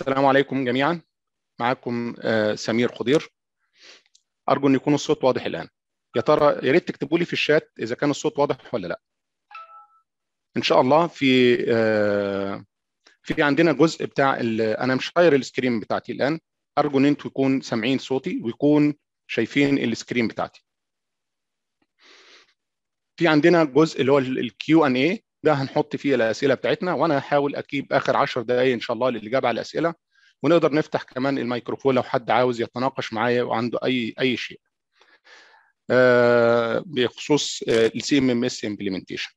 السلام عليكم جميعا معكم آه، سمير خضير ارجو ان يكون الصوت واضح الان يا ترى يا ريت تكتبوا لي في الشات اذا كان الصوت واضح ولا لا ان شاء الله في آه، في عندنا جزء بتاع انا مش مشاير السكرين بتاعتي الان ارجو ان انتم يكون سامعين صوتي ويكون شايفين السكرين بتاعتي في عندنا جزء اللي هو الكيو ان اي ده هنحط فيه الاسئله بتاعتنا وانا هحاول اجيب اخر 10 دقائق ان شاء الله للاجابه على الاسئله ونقدر نفتح كمان الميكروفون لو حد عاوز يتناقش معايا وعنده اي اي شيء آه بخصوص السي ام ام اس امبلمنتيشن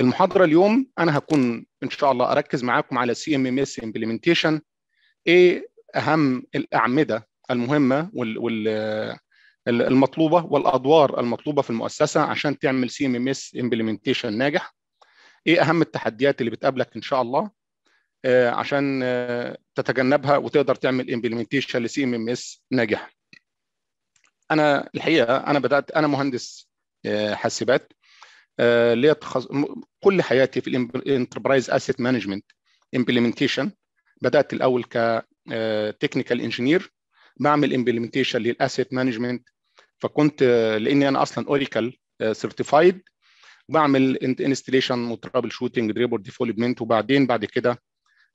المحاضره اليوم انا هكون ان شاء الله اركز معاكم على السي ام ام اس امبلمنتيشن ايه اهم الاعمده المهمه وال, وال آه، المطلوبه والادوار المطلوبه في المؤسسه عشان تعمل سي ام ام اس امبلمنتيشن ناجح ايه اهم التحديات اللي بتقابلك ان شاء الله آه، عشان آه، تتجنبها وتقدر تعمل امبلمنتيشن لسي ام ام اس ناجح انا الحقيقه انا بدات انا مهندس آه، حاسبات ليا كل حياتي في الانتربرايز اسيت مانجمنت امبلمنتيشن بدات الاول ك تكنيكال انجينير بعمل امبلمنتيشن للاسيت مانجمنت فكنت لاني انا اصلا اوريكل سيرتيفايد بعمل انستليشن وترابل شوتنج دريبور ديفولبمنت وبعدين بعد كده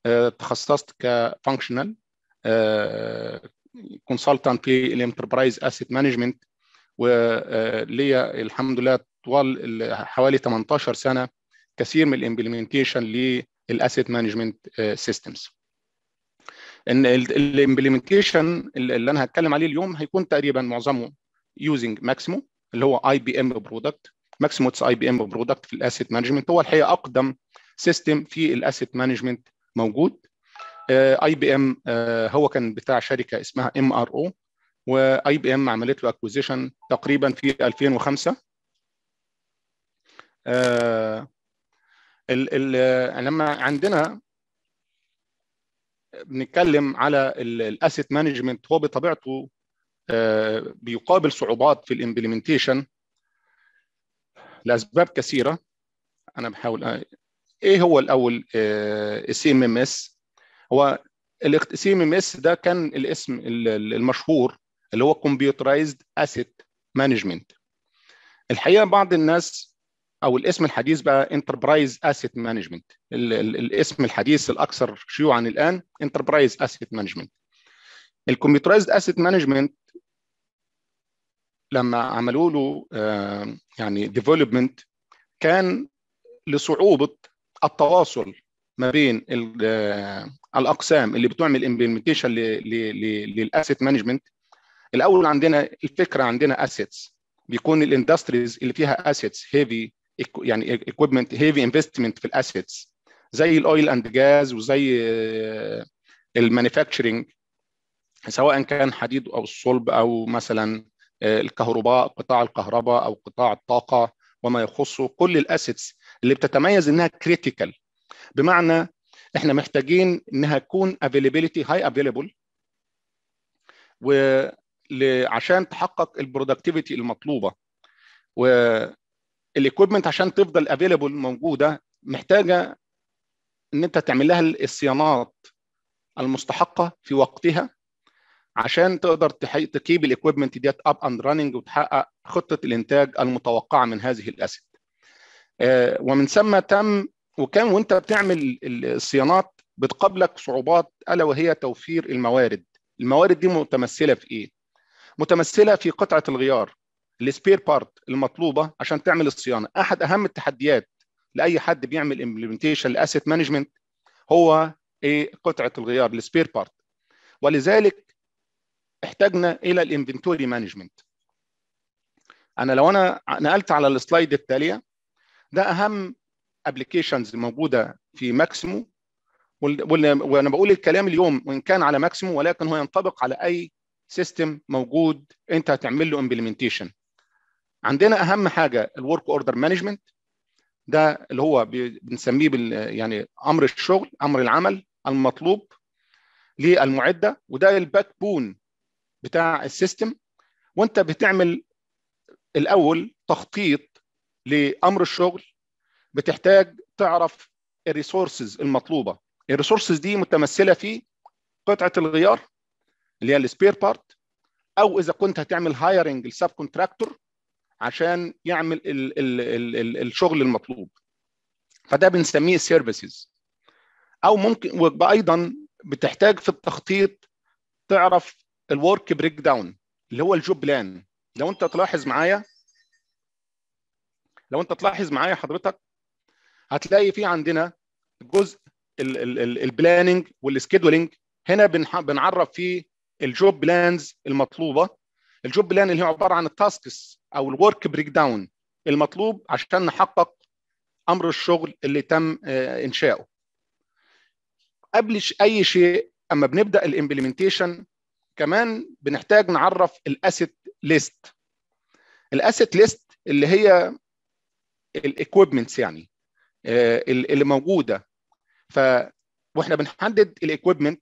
آه، تخصصت كفانكشنال آه، كونسلتنت في الانتربرايز اسيت مانجمنت وليا الحمد لله طوال حوالي 18 سنه كثير من الامبلمنتيشن للاسيت مانجمنت سيستمز ان الامبلمنتيشن اللي انا هتكلم عليه اليوم هيكون تقريبا معظمه يوزنج ماكسيمو اللي هو اي بي ام برودكت ماكسيموتس اي بي ام برودكت في الاسيت مانجمنت هو الحقيقه اقدم سيستم في الاسيت مانجمنت موجود اي بي ام هو كان بتاع شركه اسمها ام ار او واي بي ام عملت له اكوزيشن تقريبا في 2005 آه، ال ال آه، لما عندنا بنتكلم على الاسيت مانجمنت هو بطبيعته آه، بيقابل صعوبات في الامبلمنتيشن لاسباب كثيره انا بحاول آه، ايه هو الاول آه، السي ام ام اس هو السي ام ام اس ده كان الاسم المشهور اللي هو كمبيوترايزد اسيت مانجمنت الحقيقه بعض الناس او الاسم الحديث بقى انتربرايز اسيت مانجمنت الاسم الحديث الاكثر شيوعا الان انتربرايز اسيت مانجمنت الكمبيوترايزد اسيت مانجمنت لما عملوا له يعني ديفلوبمنت كان لصعوبه التواصل ما بين الاقسام اللي بتعمل امبلمنتيشن للاسيت مانجمنت الاول عندنا الفكره عندنا اسيتس بيكون الاندستريز اللي فيها اسيتس هيفي يعني اكويبمنت هيفي انفستمنت في الاسيتس زي الاويل اند جاز وزي المانيفاكتشرنج سواء كان حديد او الصلب او مثلا الكهرباء قطاع الكهرباء او قطاع الطاقه وما يخصه كل الاسيتس اللي بتتميز انها كريتيكال بمعنى احنا محتاجين انها تكون افيلابيلتي هاي افيلابل وعشان تحقق البرودكتيفيتي المطلوبه والاكويبمنت عشان تفضل افيلابل موجوده محتاجه ان انت تعمل لها الصيانات المستحقه في وقتها عشان تقدر تكيب الاكويبمنت ديت اب اند راننج وتحقق خطه الانتاج المتوقعه من هذه الاسيت آه، ومن ثم تم وكان وانت بتعمل الصيانات بتقابلك صعوبات الا وهي توفير الموارد الموارد دي متمثله في ايه متمثله في قطعه الغيار السبير بارت المطلوبه عشان تعمل الصيانه احد اهم التحديات لاي حد بيعمل امبلمنتيشن لاسيت مانجمنت هو ايه قطعه الغيار السبير بارت ولذلك احتاجنا الى الانفنتوري مانجمنت انا لو انا نقلت على السلايد التاليه ده اهم ابلكيشنز موجوده في ماكسيمو وانا بقول الكلام اليوم وان كان على ماكسيمو ولكن هو ينطبق على اي سيستم موجود انت هتعمل له امبلمنتيشن عندنا اهم حاجه الورك اوردر مانجمنت ده اللي هو بنسميه بال يعني امر الشغل امر العمل المطلوب للمعده وده الباك بون بتاع السيستم وانت بتعمل الاول تخطيط لامر الشغل بتحتاج تعرف الريسورسز المطلوبه الريسورسز دي متمثله في قطعه الغيار اللي هي السبير بارت او اذا كنت هتعمل هايرنج لسب كونتراكتور عشان يعمل الـ الـ الـ الـ الشغل المطلوب فده بنسميه سيرفيسز او ممكن وايضا بتحتاج في التخطيط تعرف الورك بريك داون اللي هو الجوب بلان لو انت تلاحظ معايا لو انت تلاحظ معايا حضرتك هتلاقي في عندنا جزء البلاننج والسكيدولينج هنا بنعرف فيه الجوب بلانز المطلوبه الجوب بلان اللي هي عباره عن التاسكس او الورك بريك داون المطلوب عشان نحقق امر الشغل اللي تم آه، انشاؤه قبل اي شيء اما بنبدا الامبلمنتيشن كمان بنحتاج نعرف الاسيت ليست الاسيت ليست اللي هي الاكويبمنتس يعني آه، اللي موجوده ف واحنا بنحدد الاكويبمنت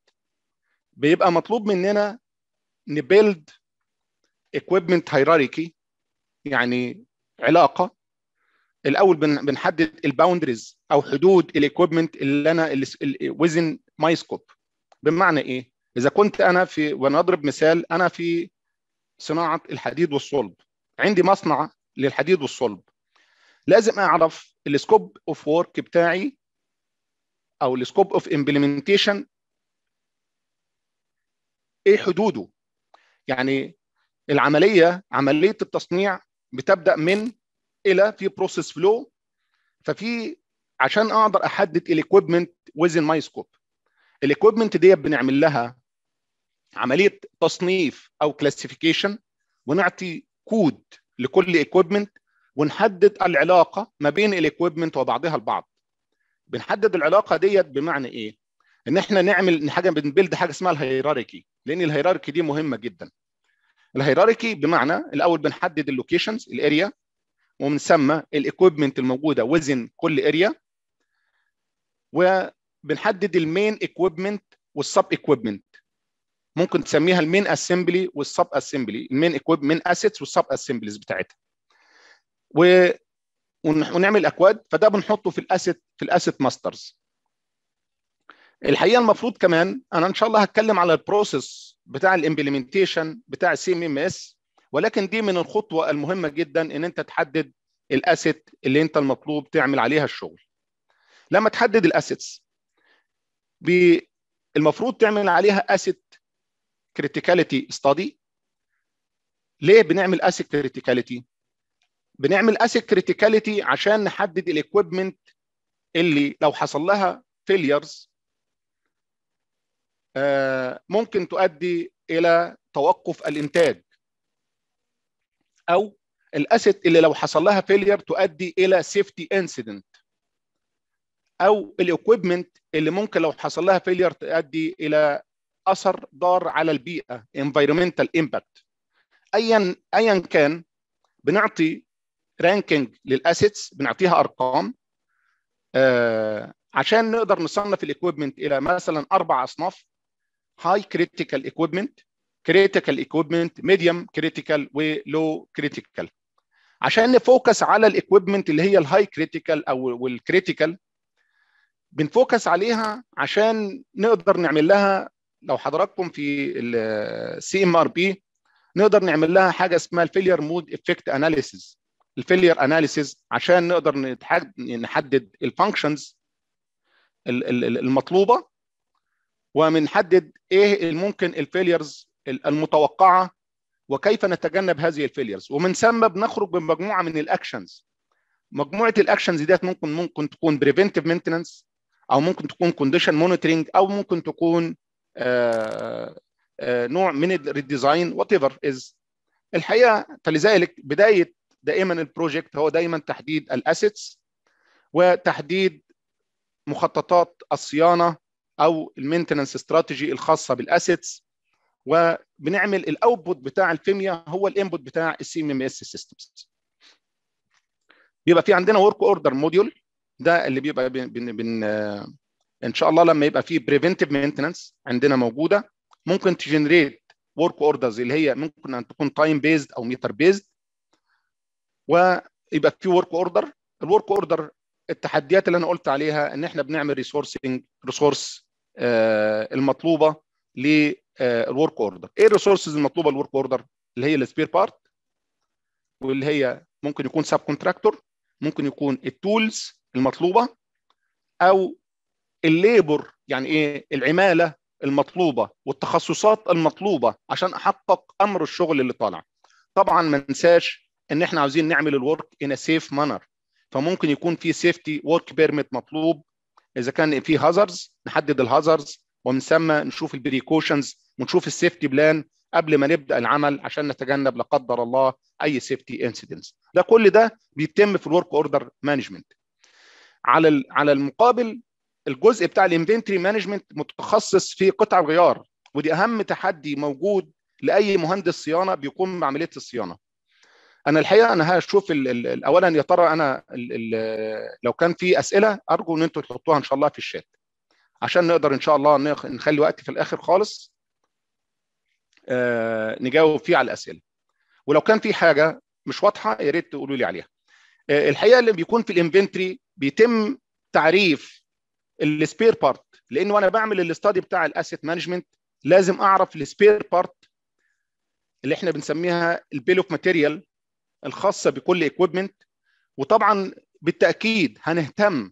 بيبقى مطلوب مننا نبيلد اكويبمنت هيراركي يعني علاقه الاول بنحدد الباوندريز او حدود الاكويبمنت اللي انا وزن ماي سكوب بمعنى ايه اذا كنت انا في ونضرب مثال انا في صناعه الحديد والصلب عندي مصنع للحديد والصلب لازم اعرف السكوب اوف ورك بتاعي او السكوب اوف امبلمنتيشن ايه حدوده يعني العمليه عمليه التصنيع بتبدا من الى في بروسيس فلو ففي عشان اقدر احدد الاكويبمنت ويزن ماي سكوب الاكويبمنت ديت بنعمل لها عمليه تصنيف او كلاسيفيكيشن ونعطي كود لكل اكويبمنت ونحدد العلاقه ما بين الاكويبمنت وبعضها البعض بنحدد العلاقه ديت بمعنى ايه ان احنا نعمل حاجه بنبلد حاجه اسمها الهيراركي لان الهيراركي دي مهمه جدا الهيراركي بمعنى الاول بنحدد اللوكيشنز الاريا ومن ثم الاكويبمنت الموجوده وزن كل اريا وبنحدد المين اكويبمنت والسب اكويبمنت ممكن تسميها المين اسمبلي والسب اسمبلي المين اكويبمنت اسيتس والسب اسمبليز بتاعتها و ونعمل اكواد فده بنحطه في الاسيت في الاسيت ماسترز الحقيقه المفروض كمان انا ان شاء الله هتكلم على البروسيس بتاع الامبلمنتيشن بتاع السي ام ام اس ولكن دي من الخطوه المهمه جدا ان انت تحدد الاسيت اللي انت المطلوب تعمل عليها الشغل لما تحدد الاسيتس المفروض تعمل عليها اسيت كريتيكاليتي ستادي ليه بنعمل اسيك كريتيكاليتي بنعمل اسيك كريتيكاليتي عشان نحدد الاكويبمنت اللي لو حصل لها فيليرز آه، ممكن تؤدي الى توقف الانتاج او الاسيت اللي لو حصل لها فيلير تؤدي الى سيفتي انسيدنت او الاكويبمنت اللي ممكن لو حصل لها فيلير تؤدي الى اثر ضار على البيئه environmental impact ايا ايا كان بنعطي رانكينج للاسيتس بنعطيها ارقام آه عشان نقدر نصنف الاكويبمنت الى مثلا اربع اصناف هاي كريتيكال اكويبمنت كريتيكال اكويبمنت ميديوم كريتيكال ولو كريتيكال عشان نفوكس على الاكويبمنت اللي هي الهاي كريتيكال او والكريتيكال بنفوكس عليها عشان نقدر نعمل لها لو حضراتكم في السي ام ار بي نقدر نعمل لها حاجه اسمها الفيلير مود افكت اناليسيز الفيلير اناليسيز عشان نقدر نحدد الفانكشنز المطلوبه ومنحدد ايه الممكن الفيليرز المتوقعه وكيف نتجنب هذه الفيليرز ومن ثم بنخرج بمجموعه من الاكشنز مجموعه الاكشنز ديت ممكن ممكن تكون بريفنتيف مينتننس او ممكن تكون كونديشن مونيتورنج او ممكن تكون آه، آه، نوع من الريديزاين وات ايفر از الحقيقه فلذلك بدايه دائما البروجكت هو دايما تحديد الاسيتس وتحديد مخططات الصيانه او المينتننس استراتيجي الخاصه بالاسيتس وبنعمل الاوتبوت بتاع الفيميا هو الانبوت بتاع السي ام ام اس سيستمز بيبقى في عندنا ورك اوردر موديول ده اللي بيبقى بن بن ان شاء الله لما يبقى في بريفنتيف مينتننس عندنا موجوده ممكن تجنريت ورك اوردرز اللي هي ممكن ان تكون تايم بيزد او ميتر بيزد ويبقى في ورك اوردر الورك اوردر التحديات اللي انا قلت عليها ان احنا بنعمل ريسورسنج ريسورس آه، المطلوبه للورك اوردر آه، ايه الريسورسز المطلوبه للورك اوردر اللي هي السبير بارت واللي هي ممكن يكون سب كونتراكتور ممكن يكون التولز المطلوبه او الليبر يعني ايه العماله المطلوبه والتخصصات المطلوبه عشان احقق امر الشغل اللي طالع طبعا ما ننساش ان احنا عاوزين نعمل الورك ان سيف مانر فممكن يكون في سيفتي ورك بيرميت مطلوب اذا كان في هازرز نحدد الهازرز ومن ثم نشوف البريكوشنز ونشوف السيفتي بلان قبل ما نبدا العمل عشان نتجنب لا قدر الله اي سيفتي انسيدنتس ده كل ده بيتم في الورك اوردر مانجمنت على على المقابل الجزء بتاع الانفنتري مانجمنت متخصص في قطع الغيار ودي اهم تحدي موجود لاي مهندس صيانه بيقوم بعمليه الصيانه انا الحقيقه انا هشوف اولا يا ترى انا الـ الـ لو كان في اسئله ارجو ان انتم تحطوها ان شاء الله في الشات عشان نقدر ان شاء الله نخلي وقت في الاخر خالص آه نجاوب فيه على الاسئله ولو كان في حاجه مش واضحه يا ريت تقولوا لي عليها آه الحقيقه اللي بيكون في الانفنتري بيتم تعريف السبير بارت لانه انا بعمل الاستادي بتاع الاسيت مانجمنت لازم اعرف السبير بارت اللي احنا بنسميها البيل اوف ماتيريال الخاصه بكل ايكويبمنت وطبعا بالتاكيد هنهتم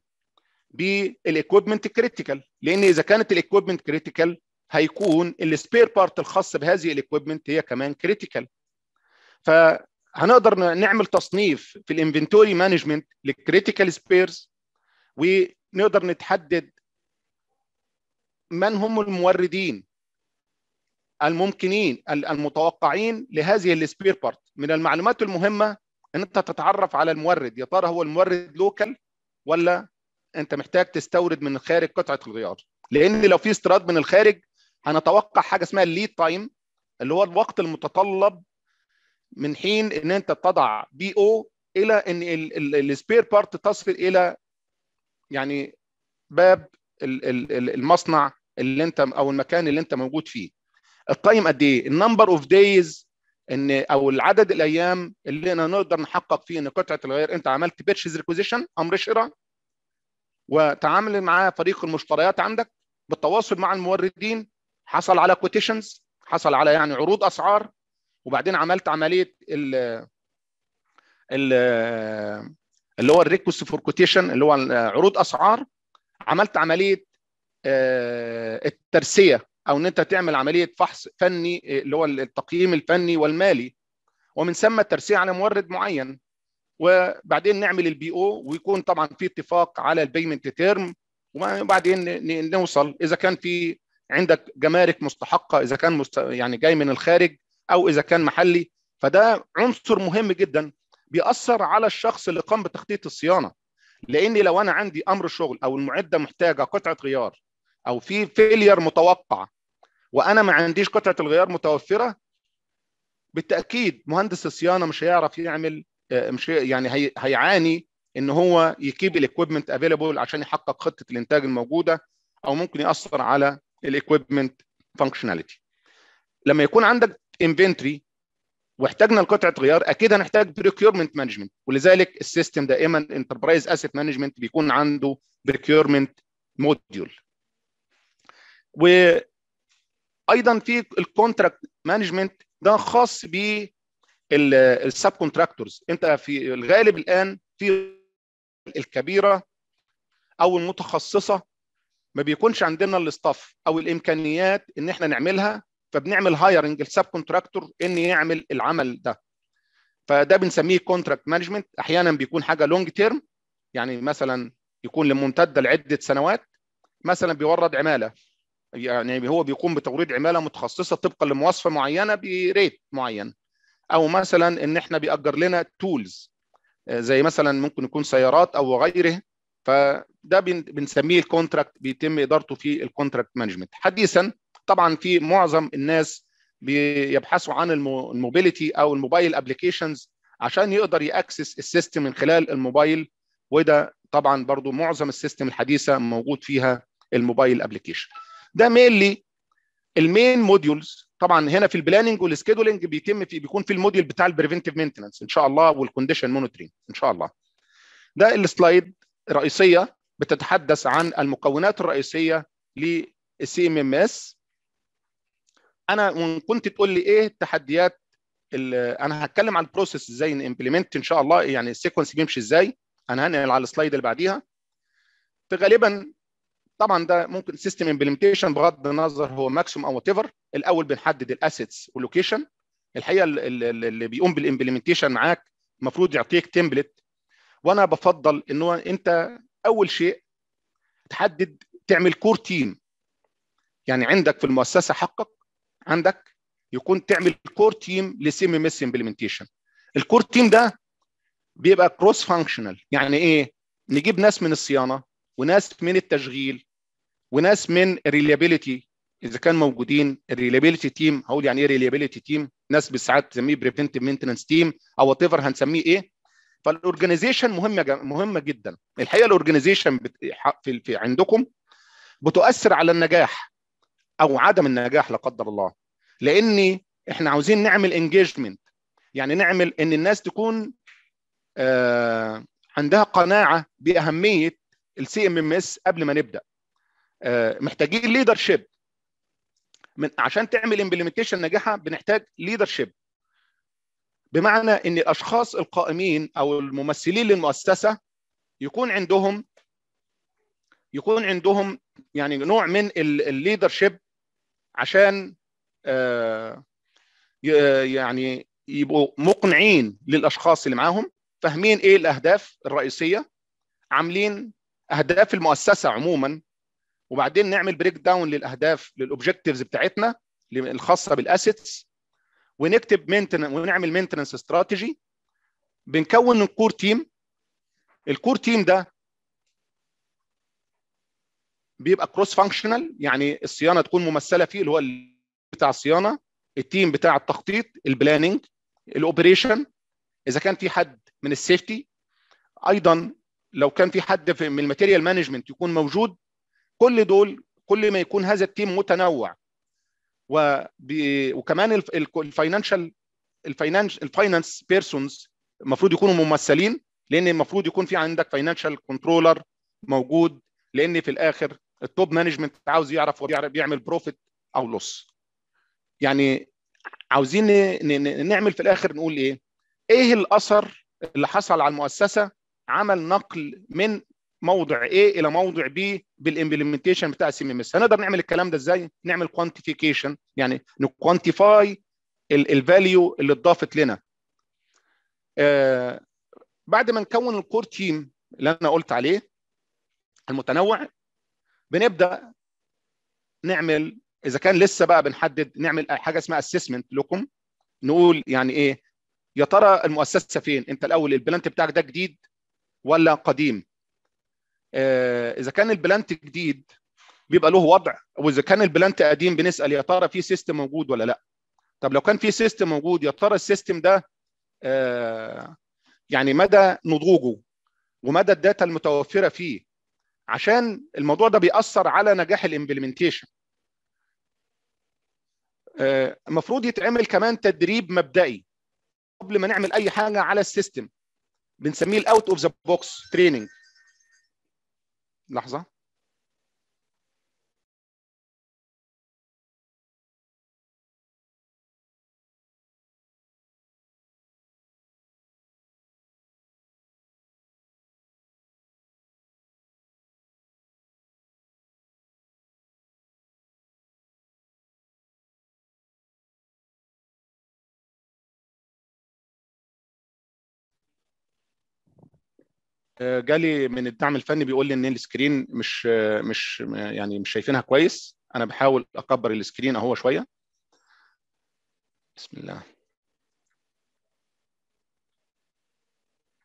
بالايكويبمنت كريتيكال لان اذا كانت الايكويبمنت كريتيكال هيكون السبير بارت الخاص بهذه الايكويبمنت هي كمان كريتيكال فهنقدر نعمل تصنيف في الانفنتوري مانجمنت للكريتيكال سبيرز نقدر نتحدد من هم الموردين الممكنين المتوقعين لهذه السبير بارت من المعلومات المهمه ان انت تتعرف على المورد يا ترى هو المورد لوكال ولا انت محتاج تستورد من الخارج قطعه الغيار لان لو في استيراد من الخارج هنتوقع حاجه اسمها الليد تايم اللي هو الوقت المتطلب من حين ان انت تضع بي او الى ان السبير بارت تصل الى يعني باب المصنع اللي انت او المكان اللي انت موجود فيه القيم قد ايه النمبر اوف دايز ان او العدد الايام اللي انا نقدر نحقق فيه ان قطعه الغيار انت عملت بيرشيز ريكوزيشن امر شراء وتعامل مع فريق المشتريات عندك بالتواصل مع الموردين حصل على كوتيشنز حصل على يعني عروض اسعار وبعدين عملت عمليه ال ال اللي هو الريكوست فور كوتيشن اللي هو عروض اسعار عملت عمليه آه، الترسيه او ان انت تعمل عمليه فحص فني آه، اللي هو التقييم الفني والمالي ومن ثم الترسيه على مورد معين وبعدين نعمل البي او ويكون طبعا في اتفاق على البيمنت تيرم وبعدين نوصل اذا كان في عندك جمارك مستحقه اذا كان مست... يعني جاي من الخارج او اذا كان محلي فده عنصر مهم جدا بيأثر على الشخص اللي قام بتخطيط الصيانه لان لو انا عندي امر شغل او المعده محتاجه قطعه غيار او في فيلير متوقع وانا ما عنديش قطعه الغيار متوفره بالتاكيد مهندس الصيانه مش هيعرف يعمل آه، مش يعني هي هيعاني ان هو يكيب الاكويبمنت افيلبل عشان يحقق خطه الانتاج الموجوده او ممكن ياثر على الاكويبمنت فانكشناليتي لما يكون عندك انفنتري واحتاجنا لقطعه غيار اكيد هنحتاج بريكيورمنت مانجمنت ولذلك السيستم دائما انتربرايز اسيت مانجمنت بيكون عنده بريكيورمنت موديول وايضا في الكونتراكت مانجمنت ده خاص ب السب كونتراكتورز انت في الغالب الان في الكبيره او المتخصصه ما بيكونش عندنا الاستاف او الامكانيات ان احنا نعملها فبنعمل هايرنج لسب كونتراكتور ان يعمل العمل ده فده بنسميه كونتراكت مانجمنت احيانا بيكون حاجه لونج تيرم يعني مثلا يكون لممتد لعده سنوات مثلا بيورد عماله يعني هو بيقوم بتوريد عماله متخصصه طبقا لمواصفه معينه بريت معين او مثلا ان احنا بيأجر لنا تولز زي مثلا ممكن يكون سيارات او غيره فده بنسميه الكونتراكت بيتم ادارته في الكونتراكت مانجمنت حديثا طبعا في معظم الناس بيبحثوا عن الموبيليتي او الموبايل ابلكيشنز عشان يقدر ياكسس السيستم من خلال الموبايل وده طبعا برضو معظم السيستم الحديثه موجود فيها الموبايل ابلكيشن ده مينلي المين موديولز طبعا هنا في البلاننج والسكيدولينج بيتم في بيكون في الموديول بتاع البريفنتيف مينتننس ان شاء الله والكونديشن مونيتورنج ان شاء الله ده السلايد الرئيسيه بتتحدث عن المكونات الرئيسيه للسي ام ام اس انا وان كنت تقول لي ايه التحديات اللي انا هتكلم عن البروسيس ازاي امبلمنت ان شاء الله يعني السيكونس بيمشي ازاي انا هنقل على السلايد اللي بعديها فغالبا طبعا ده ممكن سيستم امبلمنتيشن بغض النظر هو ماكسيموم او ايفر الاول بنحدد الاسيتس واللوكيشن الحقيقه اللي بيقوم بالامبلمنتيشن معاك المفروض يعطيك تمبلت وانا بفضل ان هو انت اول شيء تحدد تعمل كور تيم يعني عندك في المؤسسه حقك عندك يكون تعمل كور تيم لسيمي ميس امبلمنتيشن الكور تيم ده بيبقى كروس فانكشنال يعني ايه نجيب ناس من الصيانه وناس من التشغيل وناس من الريليابيليتي اذا كان موجودين الريليابيليتي تيم هقول يعني ايه ريليابيليتي تيم ناس بالساعات تسميه بريفنتيف مينتنس تيم او وات ايفر هنسميه ايه فالاورجنايزيشن مهمه مهمه جدا الحقيقه الاورجنايزيشن في عندكم بتؤثر على النجاح او عدم النجاح لا قدر الله لان احنا عاوزين نعمل انجيجمنت يعني نعمل ان الناس تكون آه عندها قناعه باهميه السي ام ام اس قبل ما نبدا آه محتاجين ليدر شيب من عشان تعمل امبلمنتيشن ناجحه بنحتاج ليدر شيب بمعنى ان الاشخاص القائمين او الممثلين للمؤسسه يكون عندهم يكون عندهم يعني نوع من الليدر شيب عشان آه، آه، يعني يبقوا مقنعين للاشخاص اللي معاهم فاهمين ايه الاهداف الرئيسيه عاملين اهداف المؤسسه عموما وبعدين نعمل بريك داون للاهداف للاوبجكتيفز بتاعتنا الخاصه بالاسيتس ونكتب ونعمل مينتنس استراتيجي بنكون الكور تيم الكور تيم ده بيبقى كروس فانكشنال يعني الصيانه تكون ممثله فيه اللي هو بتاع الصيانه التيم بتاع التخطيط البلاننج الاوبريشن اذا كان في حد من السيفتي ايضا لو كان في حد من الماتيريال مانجمنت يكون موجود كل دول كل ما يكون هذا التيم متنوع وكمان الفاينانشال الفاينانس الفاينانس بيرسونز المفروض يكونوا ممثلين لان المفروض يكون في عندك فاينانشال كنترولر موجود لان في الاخر التوب مانجمنت عاوز يعرف هو بيعمل بروفيت او لوس يعني عاوزين نعمل في الاخر نقول ايه ايه الاثر اللي حصل على المؤسسه عمل نقل من موضع A الى موضع B بالامبلمنتيشن بتاع السي ام اس هنقدر نعمل الكلام ده ازاي نعمل كوانتيفيكيشن يعني نكوانتيفاي الفاليو اللي اتضافت لنا آه بعد ما نكون الكور تيم اللي انا قلت عليه المتنوع بنبدا نعمل اذا كان لسه بقى بنحدد نعمل حاجه اسمها اسسمنت لكم نقول يعني ايه يا ترى المؤسسه فين انت الاول البلانت بتاعك ده جديد ولا قديم آه، اذا كان البلانت جديد بيبقى له وضع واذا كان البلانت قديم بنسال يا ترى في سيستم موجود ولا لا طب لو كان في سيستم موجود يا ترى السيستم ده آه، يعني مدى نضوجه ومدى الداتا المتوفره فيه عشان الموضوع ده بيأثر على نجاح الامبلمنتيشن المفروض آه، يتعمل كمان تدريب مبدئي قبل ما نعمل اي حاجه على السيستم بنسميه الاوت اوف ذا بوكس تريننج لحظه جالي من الدعم الفني بيقول لي ان السكرين مش مش يعني مش شايفينها كويس انا بحاول اكبر السكرين اهو شويه بسم الله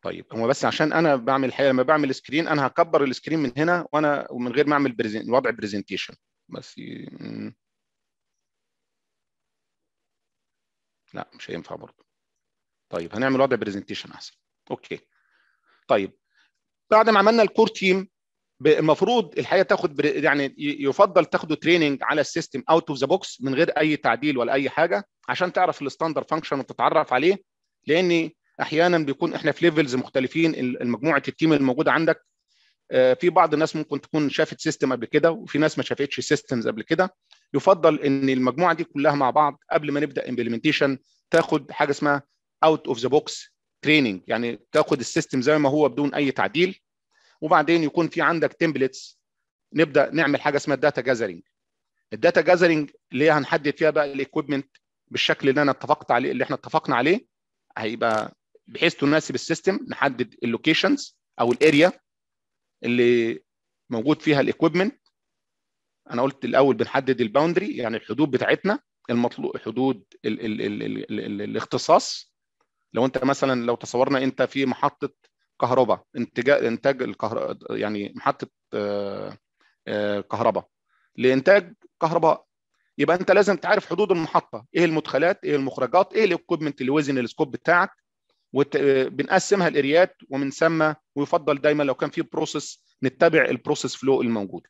طيب هو بس عشان انا بعمل الحقيقه لما بعمل سكرين انا هكبر السكرين من هنا وانا ومن غير ما اعمل برزين وضع برزنتيشن بس ي... لا مش هينفع برضه طيب هنعمل وضع برزنتيشن احسن اوكي طيب بعد ما عملنا الكور تيم المفروض الحقيقه تاخد يعني يفضل تاخدوا تريننج على السيستم اوت اوف ذا بوكس من غير اي تعديل ولا اي حاجه عشان تعرف الستاندر فانكشن وتتعرف عليه لان احيانا بيكون احنا في ليفلز مختلفين مجموعه التيم الموجوده عندك آه، في بعض الناس ممكن تكون شافت سيستم قبل كده وفي ناس ما شافتش سيستمز قبل كده يفضل ان المجموعه دي كلها مع بعض قبل ما نبدا امبلمنتيشن تاخد حاجه اسمها اوت اوف ذا بوكس تريننج يعني تاخد السيستم زي ما هو بدون اي تعديل وبعدين يكون في عندك تمبلتس نبدا نعمل حاجه اسمها الداتا جاذرنج الداتا جاذرنج اللي هي هنحدد فيها بقى الايكويبمنت بالشكل اللي انا اتفقت عليه اللي احنا اتفقنا عليه هيبقى بحيث تناسب السيستم نحدد اللوكيشنز او الاريا اللي موجود فيها الايكويبمنت انا قلت الاول بنحدد الباوندري يعني الحدود بتاعتنا المطلوب حدود الـ الـ الـ الـ الـ الاختصاص لو انت مثلا لو تصورنا انت في محطه كهرباء انتاج انتاج الكهر... يعني محطه آه، آه، كهرباء لانتاج كهرباء يبقى انت لازم تعرف حدود المحطه ايه المدخلات ايه المخرجات ايه الاكوبمنت اللي وزن السكوب بتاعك وبنقسمها الاريات لاريات ومن ثم ويفضل دايما لو كان في بروسيس نتبع البروسيس فلو الموجود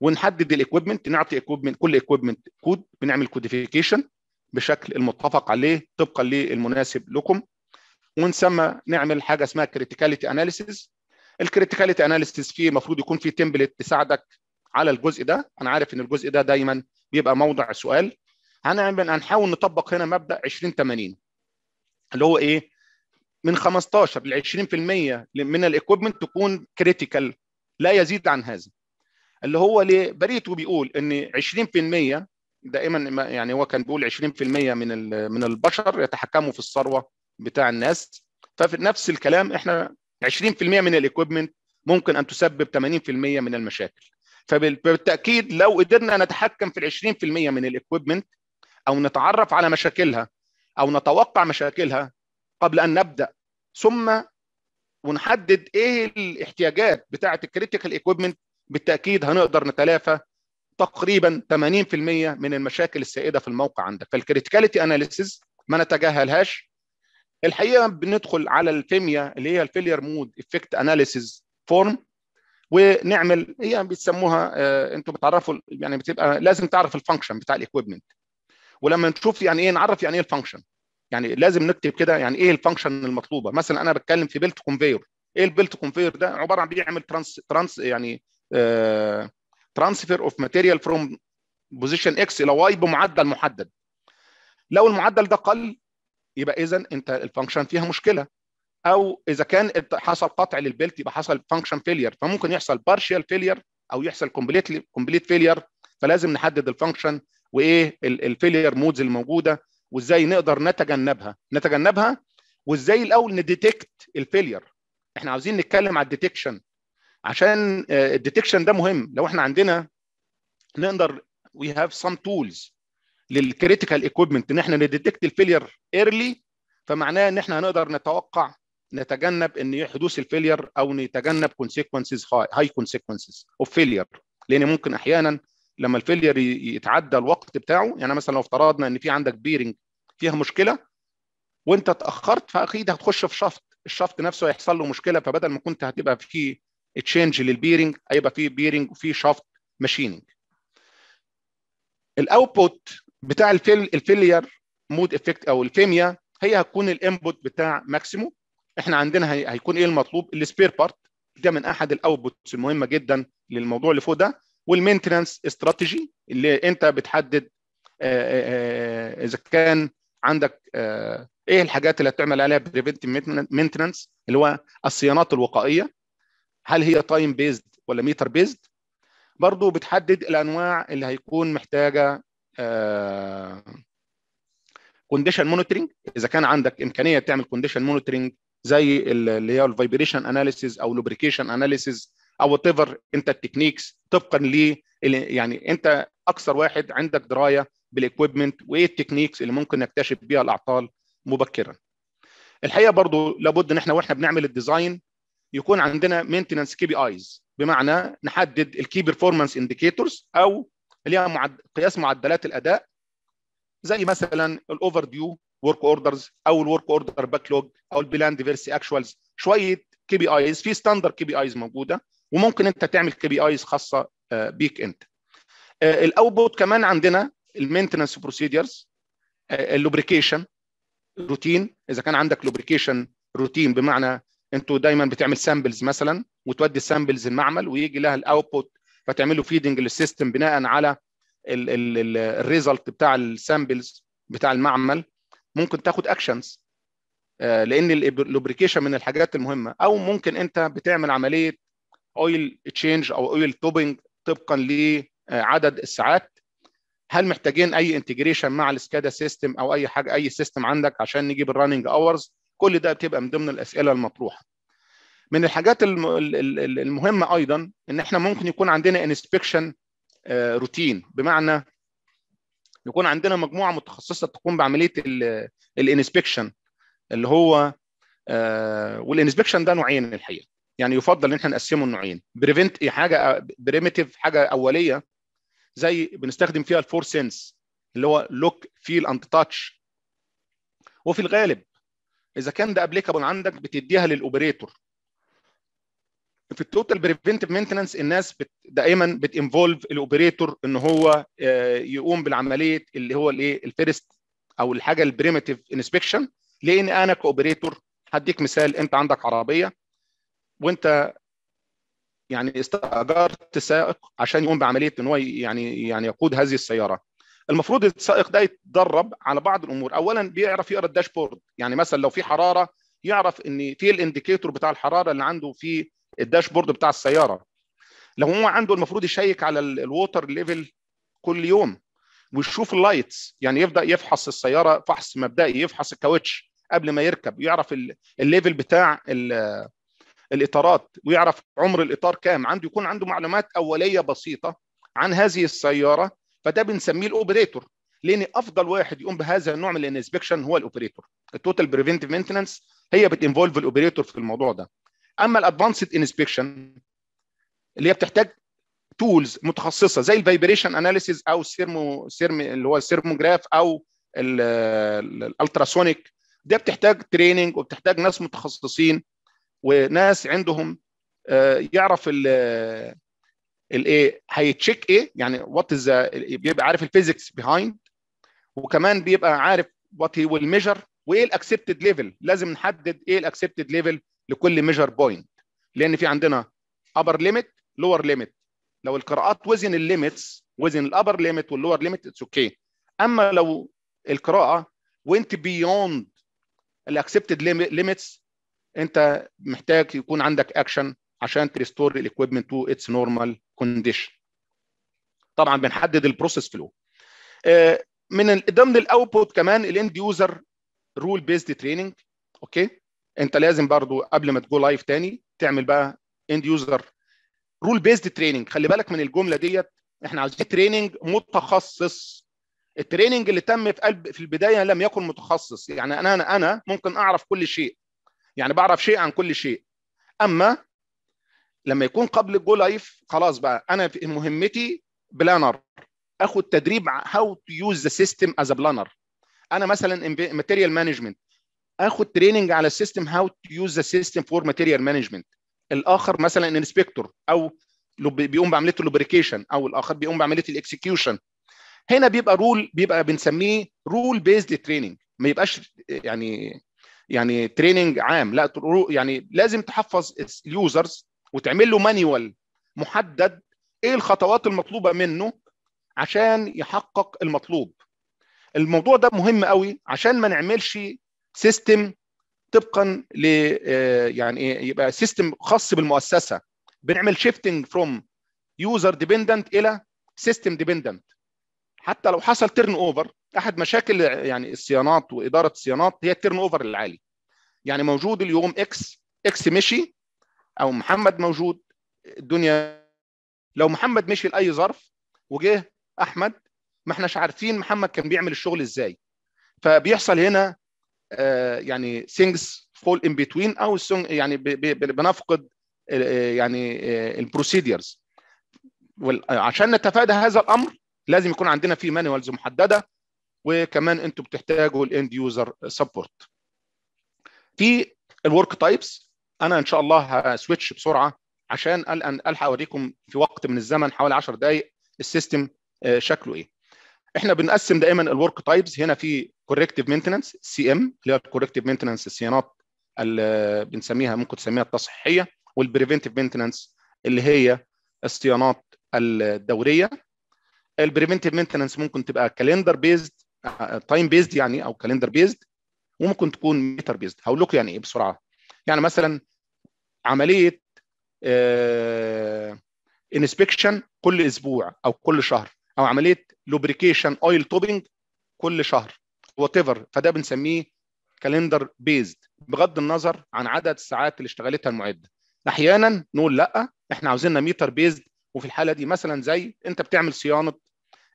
ونحدد الاكويبمنت نعطي اكويبمنت كل اكويبمنت كود بنعمل كوديفيكيشن بشكل المتفق عليه طبقا للمناسب لكم ومن ثم نعمل حاجه اسمها كريتيكاليتي اناليسيز الكريتيكاليتي اناليسيز فيه المفروض يكون في تمبلت تساعدك على الجزء ده انا عارف ان الجزء ده دايما بيبقى موضع سؤال هنعمل هنحاول نطبق هنا مبدا 20 80 اللي هو ايه من 15 ل 20% من الاكويبمنت تكون كريتيكال لا يزيد عن هذا اللي هو ليه بريته بيقول ان 20% دائما يعني هو كان بيقول 20% من من البشر يتحكموا في الثروه بتاع الناس ففي نفس الكلام احنا 20% من الايكويبمنت ممكن ان تسبب 80% من المشاكل فبالتاكيد لو قدرنا نتحكم في ال 20% من الايكويبمنت او نتعرف على مشاكلها او نتوقع مشاكلها قبل ان نبدا ثم ونحدد ايه الاحتياجات بتاعه الكريتيكال ايكويبمنت بالتاكيد هنقدر نتلافى تقريبا 80% من المشاكل السائده في الموقع عندك فالكريتيكاليتي اناليسيز ما نتجاهلهاش الحقيقه بندخل على الفيميا اللي هي الفيلير مود افكت اناليسيز فورم ونعمل هي يعني بيسموها آه انتم بتعرفوا يعني بتبقى لازم تعرف الفانكشن بتاع الاكويبمنت ولما نشوف يعني ايه نعرف يعني ايه الفانكشن يعني لازم نكتب كده يعني ايه الفانكشن المطلوبه مثلا انا بتكلم في بيلت كونفير ايه البيلت كونفير ده عباره عن بيعمل ترانس ترانس يعني آه ترانسفير اوف ماتيريال فروم بوزيشن اكس الى واي بمعدل محدد لو المعدل ده قل يبقى اذا انت الفانكشن فيها مشكله او اذا كان حصل قطع للبلت يبقى حصل فانكشن فيلير فممكن يحصل بارشال فيلير او يحصل كومبليت كومبليت فيلير فلازم نحدد الفانكشن وايه الفيلير مودز الموجوده وازاي نقدر نتجنبها نتجنبها وازاي الاول نديتكت الفيلير احنا عاوزين نتكلم على الديتكشن عشان آه، الديتكشن ده مهم لو احنا عندنا نقدر وي هاف سام تولز للكريتيكال ايكويبمنت ان احنا نديتكت الفيلير ايرلي فمعناه ان احنا هنقدر نتوقع نتجنب ان حدوث الفيلير او نتجنب كونسيكونسز هاي كونسيكونسز اوف فيلير لان ممكن احيانا لما الفيلير يتعدى الوقت بتاعه يعني مثلا لو افترضنا ان في عندك بيرنج فيها مشكله وانت اتاخرت فاكيد هتخش في شفط الشفط نفسه هيحصل له مشكله فبدل ما كنت هتبقى في تشينج للبيرنج هيبقى في بيرنج وفي شافت ماشيننج الاوتبوت بتاع الفيل الفيلير مود افكت او الفيميا هي هتكون الانبوت بتاع ماكسيمو احنا عندنا هيكون ايه المطلوب السبير بارت ده من احد الاوتبوتس المهمه جدا للموضوع اللي فوق ده والمينتننس استراتيجي اللي انت بتحدد آه، آه، آه، اذا كان عندك ايه الحاجات اللي هتعمل عليها بريفنت مينتنس اللي هو الصيانات الوقائيه هل هي تايم بيزد ولا ميتر بيزد برضو بتحدد الانواع اللي هيكون محتاجه كونديشن آه، مونيتورنج اذا كان عندك امكانيه تعمل كونديشن مونيتورنج زي اللي هي الفايبريشن اناليسيز او لوبريكيشن اناليسيز او وات ايفر انت التكنيكس طبقا ل يعني انت اكثر واحد عندك درايه بالاكويبمنت وايه التكنيكس اللي ممكن نكتشف بيها الاعطال مبكرا الحقيقه برضو لابد ان احنا واحنا بنعمل الديزاين يكون عندنا مينتننس كي بي ايز بمعنى نحدد الكي بيرفورمانس انديكيتورز او اللي هي معد... قياس معدلات الاداء زي مثلا الاوفر ديو ورك اوردرز او الورك اوردر باكلوج او البلان ديفيرسي اكشوالز شويه كي بي ايز في ستاندر كي بي ايز موجوده وممكن انت تعمل كي بي ايز خاصه آه، بيك انت آه، الاوتبوت كمان عندنا المينتنس بروسيدرز اللوبريكيشن روتين اذا كان عندك لوبريكيشن روتين بمعنى انتوا دايما بتعمل سامبلز مثلا وتودي السامبلز المعمل ويجي لها الاوتبوت فتعملوا فيدنج للسيستم بناء على الريزلت بتاع السامبلز بتاع المعمل ممكن تاخد اكشنز آه، لان اللوبريكيشن من الحاجات المهمه او ممكن انت بتعمل عمليه اويل تشينج او اويل توبنج طبقا لعدد آه، الساعات هل محتاجين اي انتجريشن مع السكادا سيستم او اي حاجه اي سيستم عندك عشان نجيب الرننج اورز كل ده بتبقى من ضمن الاسئله المطروحه من الحاجات المهمه ايضا ان احنا ممكن يكون عندنا انسبكشن آه، روتين بمعنى يكون عندنا مجموعه متخصصه تقوم بعمليه الانسبكشن اللي هو آه، والانسبكشن ده نوعين الحقيقه يعني يفضل ان احنا نقسمه لنوعين بريفنت حاجه بريمتيف حاجه اوليه زي بنستخدم فيها الفور سنس اللي هو لوك فيل اند تاتش وفي الغالب اذا كان ده ابليكابل عندك بتديها للاوبريتور في التوتال بريفنتيف مينتننس الناس بت دائما بتنفولف الاوبريتور ان هو آه، يقوم بالعمليه اللي هو الايه الفيرست او الحاجه البريمتيف انسبكشن لان انا كاوبريتور هديك مثال انت عندك عربيه وانت يعني استاجرت سائق عشان يقوم بعمليه ان هو يعني يعني يقود هذه السياره المفروض السائق ده يتدرب على بعض الامور اولا بيعرف يقرا الداشبورد يعني مثلا لو في حراره يعرف ان في الانديكيتور بتاع الحراره اللي عنده في الداشبورد بتاع السياره لو هو عنده المفروض يشيك على الووتر ليفل كل يوم ويشوف اللايتس يعني يبدا يفحص السياره فحص مبدئي يفحص الكاوتش قبل ما يركب يعرف الليفل بتاع الاطارات ويعرف عمر الاطار كام عنده يكون عنده معلومات اوليه بسيطه عن هذه السياره فده بنسميه الاوبريتور لان افضل واحد يقوم بهذا النوع من الانسبكشن هو الاوبريتور التوتال بريفنتيف مينتنس هي بتنفولف الاوبريتور في الموضوع ده اما الادفانسد انسبكشن اللي هي بتحتاج تولز متخصصه زي الفايبريشن اناليسيز او سيرمو سيرم اللي هو السيرموجراف او الالتراسونيك ده بتحتاج تريننج وبتحتاج ناس متخصصين وناس عندهم آه، يعرف الايه هيتشيك ايه يعني وات از بيبقى عارف الفيزكس بيهايند وكمان بيبقى عارف وات هي ويل ميجر وايه الاكسبتد ليفل لازم نحدد ايه الاكسبتد ليفل لكل ميجر بوينت لان في عندنا ابر ليميت لور ليميت لو القراءات وزن الليميتس وزن الابر ليميت واللور ليميت اتس اوكي اما لو القراءه وانت بيوند الاكسبتد ليميتس انت محتاج يكون عندك اكشن عشان تريستور الاكويبمنت تو اتس نورمال كونديشن طبعا بنحدد البروسيس فلو آه، من ضمن الاوتبوت كمان الاند يوزر رول بيزد تريننج اوكي انت لازم برضو قبل ما تجو لايف تاني تعمل بقى اند يوزر رول بيزد تريننج خلي بالك من الجمله ديت احنا عايزين تريننج متخصص التريننج اللي تم في قلب في البدايه لم يكن متخصص يعني انا انا ممكن اعرف كل شيء يعني بعرف شيء عن كل شيء اما لما يكون قبل الجو لايف خلاص بقى انا في مهمتي بلانر اخد تدريب هاو تو يوز ذا سيستم از بلانر انا مثلا ماتيريال مانجمنت اخد تريننج على السيستم هاو تو يوز ذا سيستم فور ماتيريال مانجمنت الاخر مثلا انسبكتور او بيقوم بعمليه اللوبريكيشن او الاخر بيقوم بعمليه الاكسكيوشن هنا بيبقى رول بيبقى بنسميه رول بيزد تريننج ما يبقاش يعني يعني تريننج عام لا يعني لازم تحفظ اليوزرز وتعمل له مانيوال محدد ايه الخطوات المطلوبه منه عشان يحقق المطلوب الموضوع ده مهم قوي عشان ما نعملش سيستم طبقا ل آه، يعني ايه يبقى سيستم خاص بالمؤسسه بنعمل شيفتنج فروم يوزر ديبندنت الى سيستم ديبندنت حتى لو حصل تيرن اوفر احد مشاكل يعني الصيانات واداره الصيانات هي التيرن اوفر العالي يعني موجود اليوم اكس اكس مشي او محمد موجود الدنيا لو محمد مشي لاي ظرف وجه احمد ما احناش عارفين محمد كان بيعمل الشغل ازاي فبيحصل هنا آه، يعني things fall in between او يعني بنفقد آه، آه، يعني البروسيديرز عشان نتفادى هذا الامر لازم يكون عندنا في مانوالز محدده وكمان انتم بتحتاجوا الاند يوزر سبورت في الورك تايبس انا ان شاء الله هسويتش بسرعه عشان الحق اوريكم في وقت من الزمن حوالي 10 دقائق السيستم آه، شكله ايه احنا بنقسم دائما الورك تايبس هنا في كوركتيف مينتننس سي ام اللي هي الكوركتيف مينتننس الصيانات اللي بنسميها ممكن تسميها التصحيحيه والبريفنتيف مينتننس اللي هي الصيانات الدوريه البريفنتيف مينتننس ممكن تبقى كالندر بيزد تايم بيزد يعني او كالندر بيزد وممكن تكون ميتر بيزد هقول لكم يعني ايه بسرعه يعني مثلا عمليه انسبكشن آه، كل اسبوع او كل شهر او عمليه لوبريكيشن اويل توبنج كل شهر وات ايفر فده بنسميه كالندر بيزد بغض النظر عن عدد الساعات اللي اشتغلتها المعده احيانا نقول لا احنا عاوزينها ميتر بيزد وفي الحاله دي مثلا زي انت بتعمل صيانه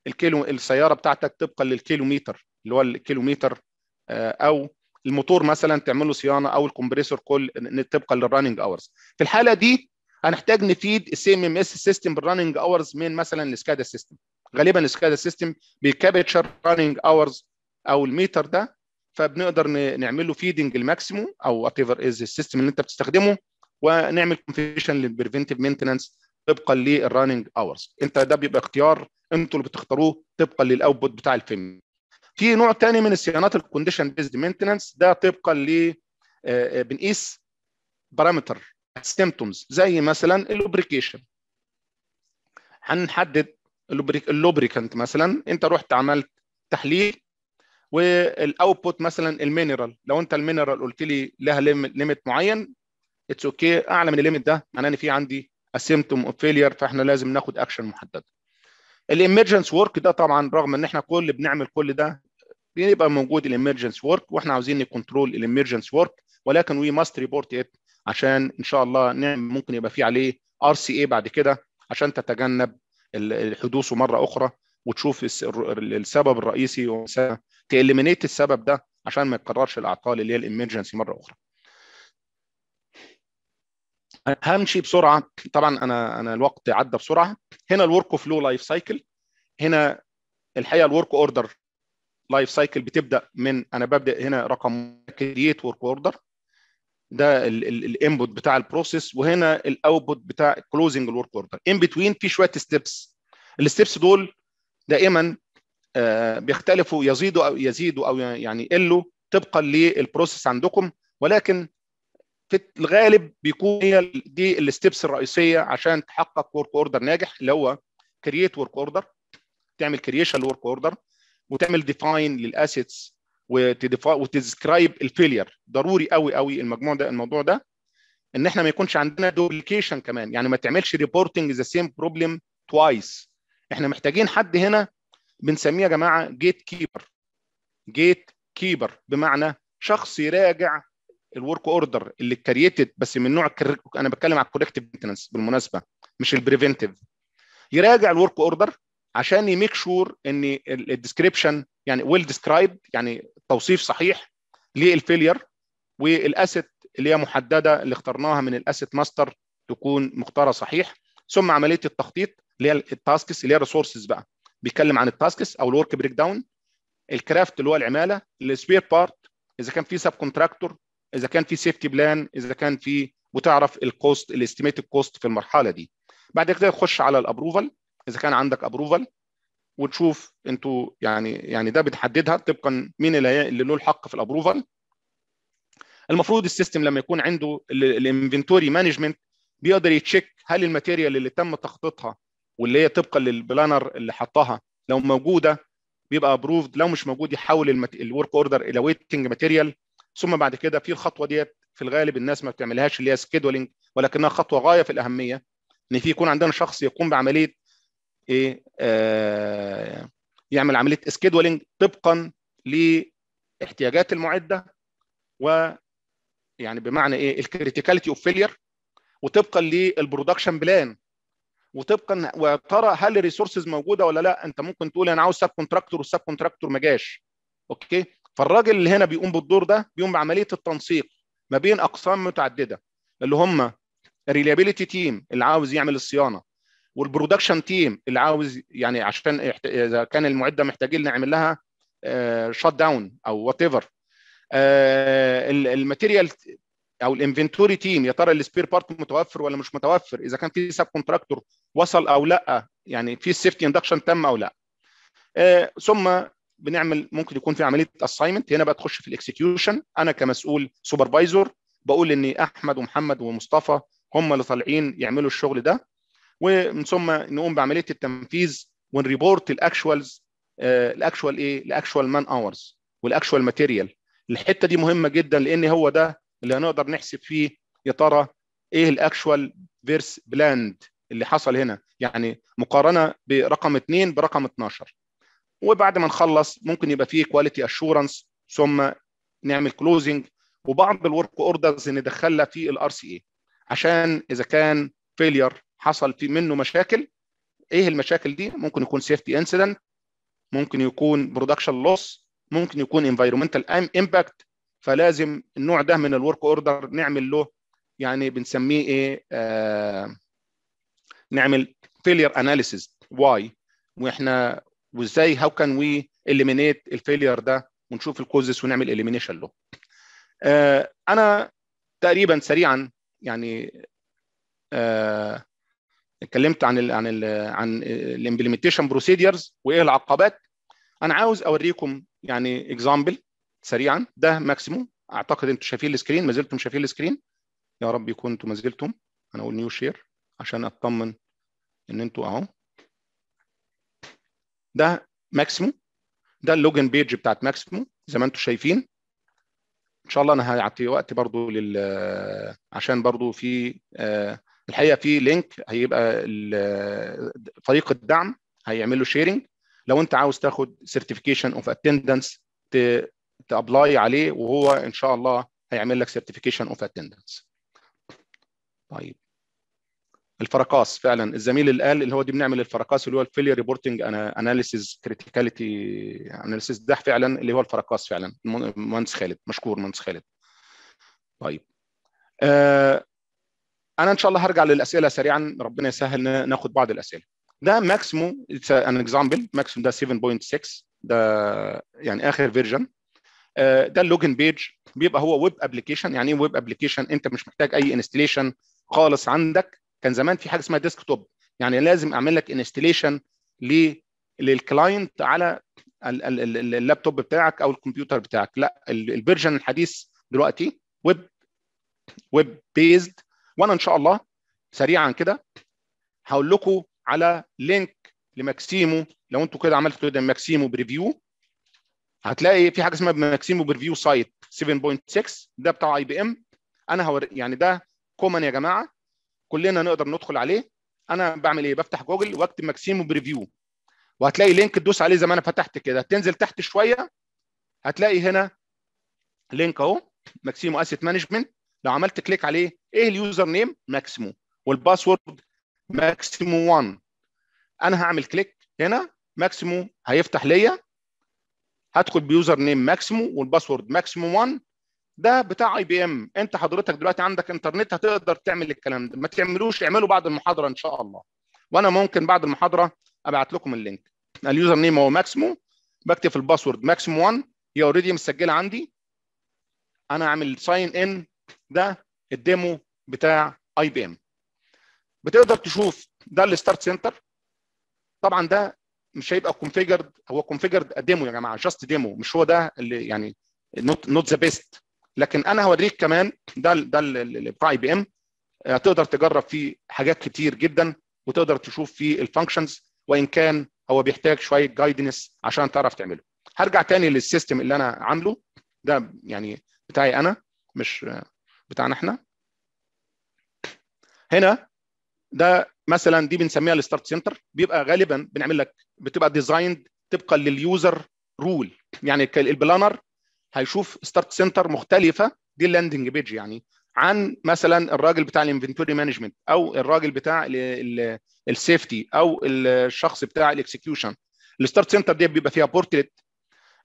الكيلو السياره بتاعتك طبقا للكيلومتر اللي هو الكيلومتر آه، او الموتور مثلا تعمل له صيانه او الكمبريسور كل طبقا للرننج اورز في الحاله دي هنحتاج نفيد السي ام ام اس سيستم بالرننج اورز من مثلا السكادا سيستم غالبا السكادا سيستم بيكابتشر رننج اورز او الميتر ده فبنقدر نعمل له فيدنج الماكسيموم او وات ايفر از السيستم اللي انت بتستخدمه ونعمل كونفيشن للبريفنتيف مينتنانس طبقا للرننج اورز انت ده بيبقى اختيار انتوا اللي بتختاروه طبقا للاوتبوت بتاع الفيلم في نوع تاني من الصيانات الكونديشن بيزد مينتننس ده طبقا ل آه، آه، بنقيس بارامتر سيمتومز زي مثلا اللوبريكيشن هنحدد اللوبريكانت مثلا انت رحت عملت تحليل والاوتبوت مثلا المينرال لو انت المينرال قلت لي لها ليميت معين اتس اوكي okay. اعلى من الليميت ده معناه ان في عندي سيمتوم اوف فيلير فاحنا لازم ناخد اكشن محدده الامرجنس ورك ده طبعا رغم ان احنا كل بنعمل كل ده بيبقى موجود الامرجنس ورك واحنا عاوزين نكنترول الامرجنس ورك ولكن وي ماست ريبورت ات عشان ان شاء الله نعمل ممكن يبقى في عليه ار سي اي بعد كده عشان تتجنب حدوثه مره اخرى وتشوف السبب الرئيسي تيليمينيت السبب ده عشان ما يتكررش الاعطال اللي هي الامرجنسي مره اخرى. همشي بسرعه طبعا انا انا الوقت عدى بسرعه هنا الورك فلو لايف سايكل هنا الحقيقه الورك اوردر لايف سايكل بتبدا من انا ببدا هنا رقم كرييت ورك اوردر ده الانبوت بتاع البروسيس وهنا الاوتبوت بتاع كلوزنج الورك اوردر ان بتوين في شويه ستيبس الستيبس دول دائما آه، بيختلفوا يزيدوا او يزيدوا او يعني يقلوا طبقا للبروسيس عندكم ولكن في الغالب بيكون هي دي الستيبس الرئيسيه عشان تحقق ورك اوردر ناجح اللي هو كرييت ورك اوردر تعمل كرييشن لورك اوردر وتعمل ديفاين للاسيتس وتديسكرايب الفيلير ضروري قوي قوي المجموع ده الموضوع ده ان احنا ما يكونش عندنا دوبليكيشن كمان يعني ما تعملش ريبورتنج ذا سيم بروبلم توايس احنا محتاجين حد هنا بنسميه يا جماعه جيت كيبر جيت كيبر بمعنى شخص يراجع الورك اوردر اللي كريتد بس من نوع انا بتكلم على الكوركتيف بالمناسبه مش البريفنتيف يراجع الورك اوردر عشان يميك شور ان الديسكريبشن يعني ويل ديسكرايب يعني توصيف صحيح للفيلير والاسيت اللي هي محدده اللي اخترناها من الاسيت ماستر تكون مختاره صحيح ثم عمليه التخطيط اللي هي التاسكس اللي هي الريسورسز بقى بيتكلم عن التاسكس او الورك بريك داون الكرافت اللي هو العماله السبير بارت اذا كان في سب كونتراكتور اذا كان في سيفتي بلان اذا كان في وتعرف الكوست الاستيميتد كوست في المرحله دي بعد كده تخش على الابروفال اذا كان عندك ابروفال وتشوف انتوا يعني يعني ده بتحددها طبقا مين اللي, اللي له الحق في الابروفال المفروض السيستم لما يكون عنده الانفنتوري مانجمنت بيقدر يتشيك هل الماتيريال اللي تم تخطيطها واللي هي طبقا للبلانر اللي حطها لو موجوده بيبقى ابروفد لو مش موجود يحول الورك اوردر الى ويتنج ماتيريال ثم بعد كده في الخطوه ديت في الغالب الناس ما بتعملهاش اللي هي سكيدولينج ولكنها خطوه غايه في الاهميه ان في يكون عندنا شخص يقوم بعمليه ايه آه يعمل عمليه سكيدولينج طبقا لاحتياجات المعده و يعني بمعنى ايه الكريتيكاليتي اوف فيلير وطبقا للبرودكشن بلان وطبقا وترى هل الريسورسز موجوده ولا لا انت ممكن تقول انا عاوز سب كونتراكتور والسب كونتراكتور ما جاش اوكي فالراجل اللي هنا بيقوم بالدور ده بيقوم بعمليه التنسيق ما بين اقسام متعدده اللي هم الريليابيلتي تيم اللي عاوز يعمل الصيانه والبرودكشن تيم اللي عاوز يعني عشان اذا كان المعده محتاجين نعمل لها شوت آه، داون او وات ايفر آه، الماتيريال او الانفنتوري تيم يا ترى السبير بارت متوفر ولا مش متوفر اذا كان في سب كونتراكتور وصل او لا يعني في السيفتي اندكشن تم او لا آه، ثم بنعمل ممكن يكون في عمليه اساينمنت هنا بقى تخش في الاكسكيوشن انا كمسؤول سوبرفايزر بقول ان احمد ومحمد ومصطفى هم اللي طالعين يعملوا الشغل ده ومن ثم نقوم بعمليه التنفيذ ونريبورت الاكشوالز آه، الاكشوال ايه؟ الاكشوال مان اورز والاكشوال ماتيريال الحته دي مهمه جدا لان هو ده اللي هنقدر نحسب فيه يا ترى ايه الاكشوال فيرس بلاند اللي حصل هنا يعني مقارنه برقم 2 برقم 12 وبعد ما نخلص ممكن يبقى فيه كواليتي اشورنس ثم نعمل كلوزنج وبعض الورك اوردرز ندخلها في الار سي اي عشان اذا كان فيلير حصل في منه مشاكل ايه المشاكل دي ممكن يكون سيفتي انسيدنت ممكن يكون برودكشن لوس ممكن يكون انفايرمنتال امباكت فلازم النوع ده من الورك اوردر نعمل له يعني بنسميه ايه آه نعمل فيلير اناليسيس واي واحنا وازاي هاو كان وي اليمينيت الفيلير ده ونشوف الكوزس ونعمل اليمينيشن له آه انا تقريبا سريعا يعني آه اتكلمت عن الـ عن الـ عن الامبلمنتيشن بروسيديرز وايه العقبات انا عاوز اوريكم يعني اكزامبل سريعا ده ماكسيموم اعتقد انتم شايفين السكرين ما زلتم شايفين السكرين يا رب يكون انتم ما زلتم انا اقول نيو شير عشان اطمن ان انتم اهو ده ماكسيموم ده اللوجن بيج بتاعت ماكسيموم زي ما انتم شايفين ان شاء الله انا هعطي وقت برضو لل عشان برضو في آه الحقيقه في لينك هيبقى فريق الدعم هيعمل له شيرنج لو انت عاوز تاخد سيرتيفيكيشن اوف اتندنس تابلاي عليه وهو ان شاء الله هيعمل لك سيرتيفيكيشن اوف اتندنس طيب الفرقاس فعلا الزميل اللي قال اللي هو دي بنعمل الفرقاس اللي هو الفيلي ريبورتنج اناليسيز كريتيكاليتي اناليسيز ده فعلا اللي هو الفرقاس فعلا مهندس خالد مشكور مهندس خالد طيب آه انا ان شاء الله هرجع للاسئله سريعا ربنا يسهل ناخد بعض الاسئله ده ماكسيمو اتس ان اكزامبل ماكسيمو ده 7.6 ده يعني اخر فيرجن آه، ده اللوجن بيج بيبقى هو ويب ابلكيشن يعني ايه ويب ابلكيشن انت مش محتاج اي انستليشن خالص عندك كان زمان في حاجه اسمها ديسك توب يعني لازم اعمل لك انستليشن للكلاينت على اللابتوب بتاعك او الكمبيوتر بتاعك لا الفيرجن الحديث دلوقتي ويب ويب بيزد وانا ان شاء الله سريعا كده هقول لكم على لينك لماكسيمو لو انتوا كده عملتوا كده ماكسيمو بريفيو هتلاقي في حاجه اسمها ماكسيمو بريفيو سايت 7.6 ده بتاع اي بي ام انا هور... يعني ده كومن يا جماعه كلنا نقدر ندخل عليه انا بعمل ايه بفتح جوجل واكتب ماكسيمو بريفيو وهتلاقي لينك تدوس عليه زي ما انا فتحت كده تنزل تحت شويه هتلاقي هنا لينك اهو ماكسيمو اسيت مانجمنت لو عملت كليك عليه ايه اليوزر نيم ماكسيمو والباسورد ماكسيمو 1 انا هعمل كليك هنا ماكسيمو هيفتح ليا هدخل بيوزر نيم ماكسيمو والباسورد ماكسيمو 1 ده بتاع اي بي ام انت حضرتك دلوقتي عندك انترنت هتقدر تعمل الكلام ده ما تعملوش اعمله بعد المحاضره ان شاء الله وانا ممكن بعد المحاضره ابعت لكم اللينك اليوزر نيم هو ماكسيمو بكتب الباسورد ماكسيمو 1 هي اوريدي مسجله عندي انا عامل ساين ان ده الديمو بتاع اي بي ام بتقدر تشوف ده الستارت سنتر طبعا ده مش هيبقى كونفيجرد هو كونفيجرد ديمو يا جماعه جاست ديمو مش هو ده اللي يعني نوت نوت ذا بيست لكن انا هوريك كمان ده ده بتاع اي بي ام تقدر تجرب فيه حاجات كتير جدا وتقدر تشوف فيه الفانكشنز وان كان هو بيحتاج شويه جايدنس عشان تعرف تعمله هرجع تاني للسيستم اللي انا عامله ده يعني بتاعي انا مش بتاعنا احنا هنا ده مثلا دي بنسميها الستارت سنتر بيبقى غالبا بنعمل لك بتبقى ديزايند طبقا لليوزر رول يعني البلانر هيشوف ستارت سنتر مختلفه دي اللاندنج بيج يعني عن مثلا الراجل بتاع الانفنتوري مانجمنت او الراجل بتاع السيفتي او الشخص بتاع الاكسكيوشن الستارت سنتر دي بيبقى فيها بورتلت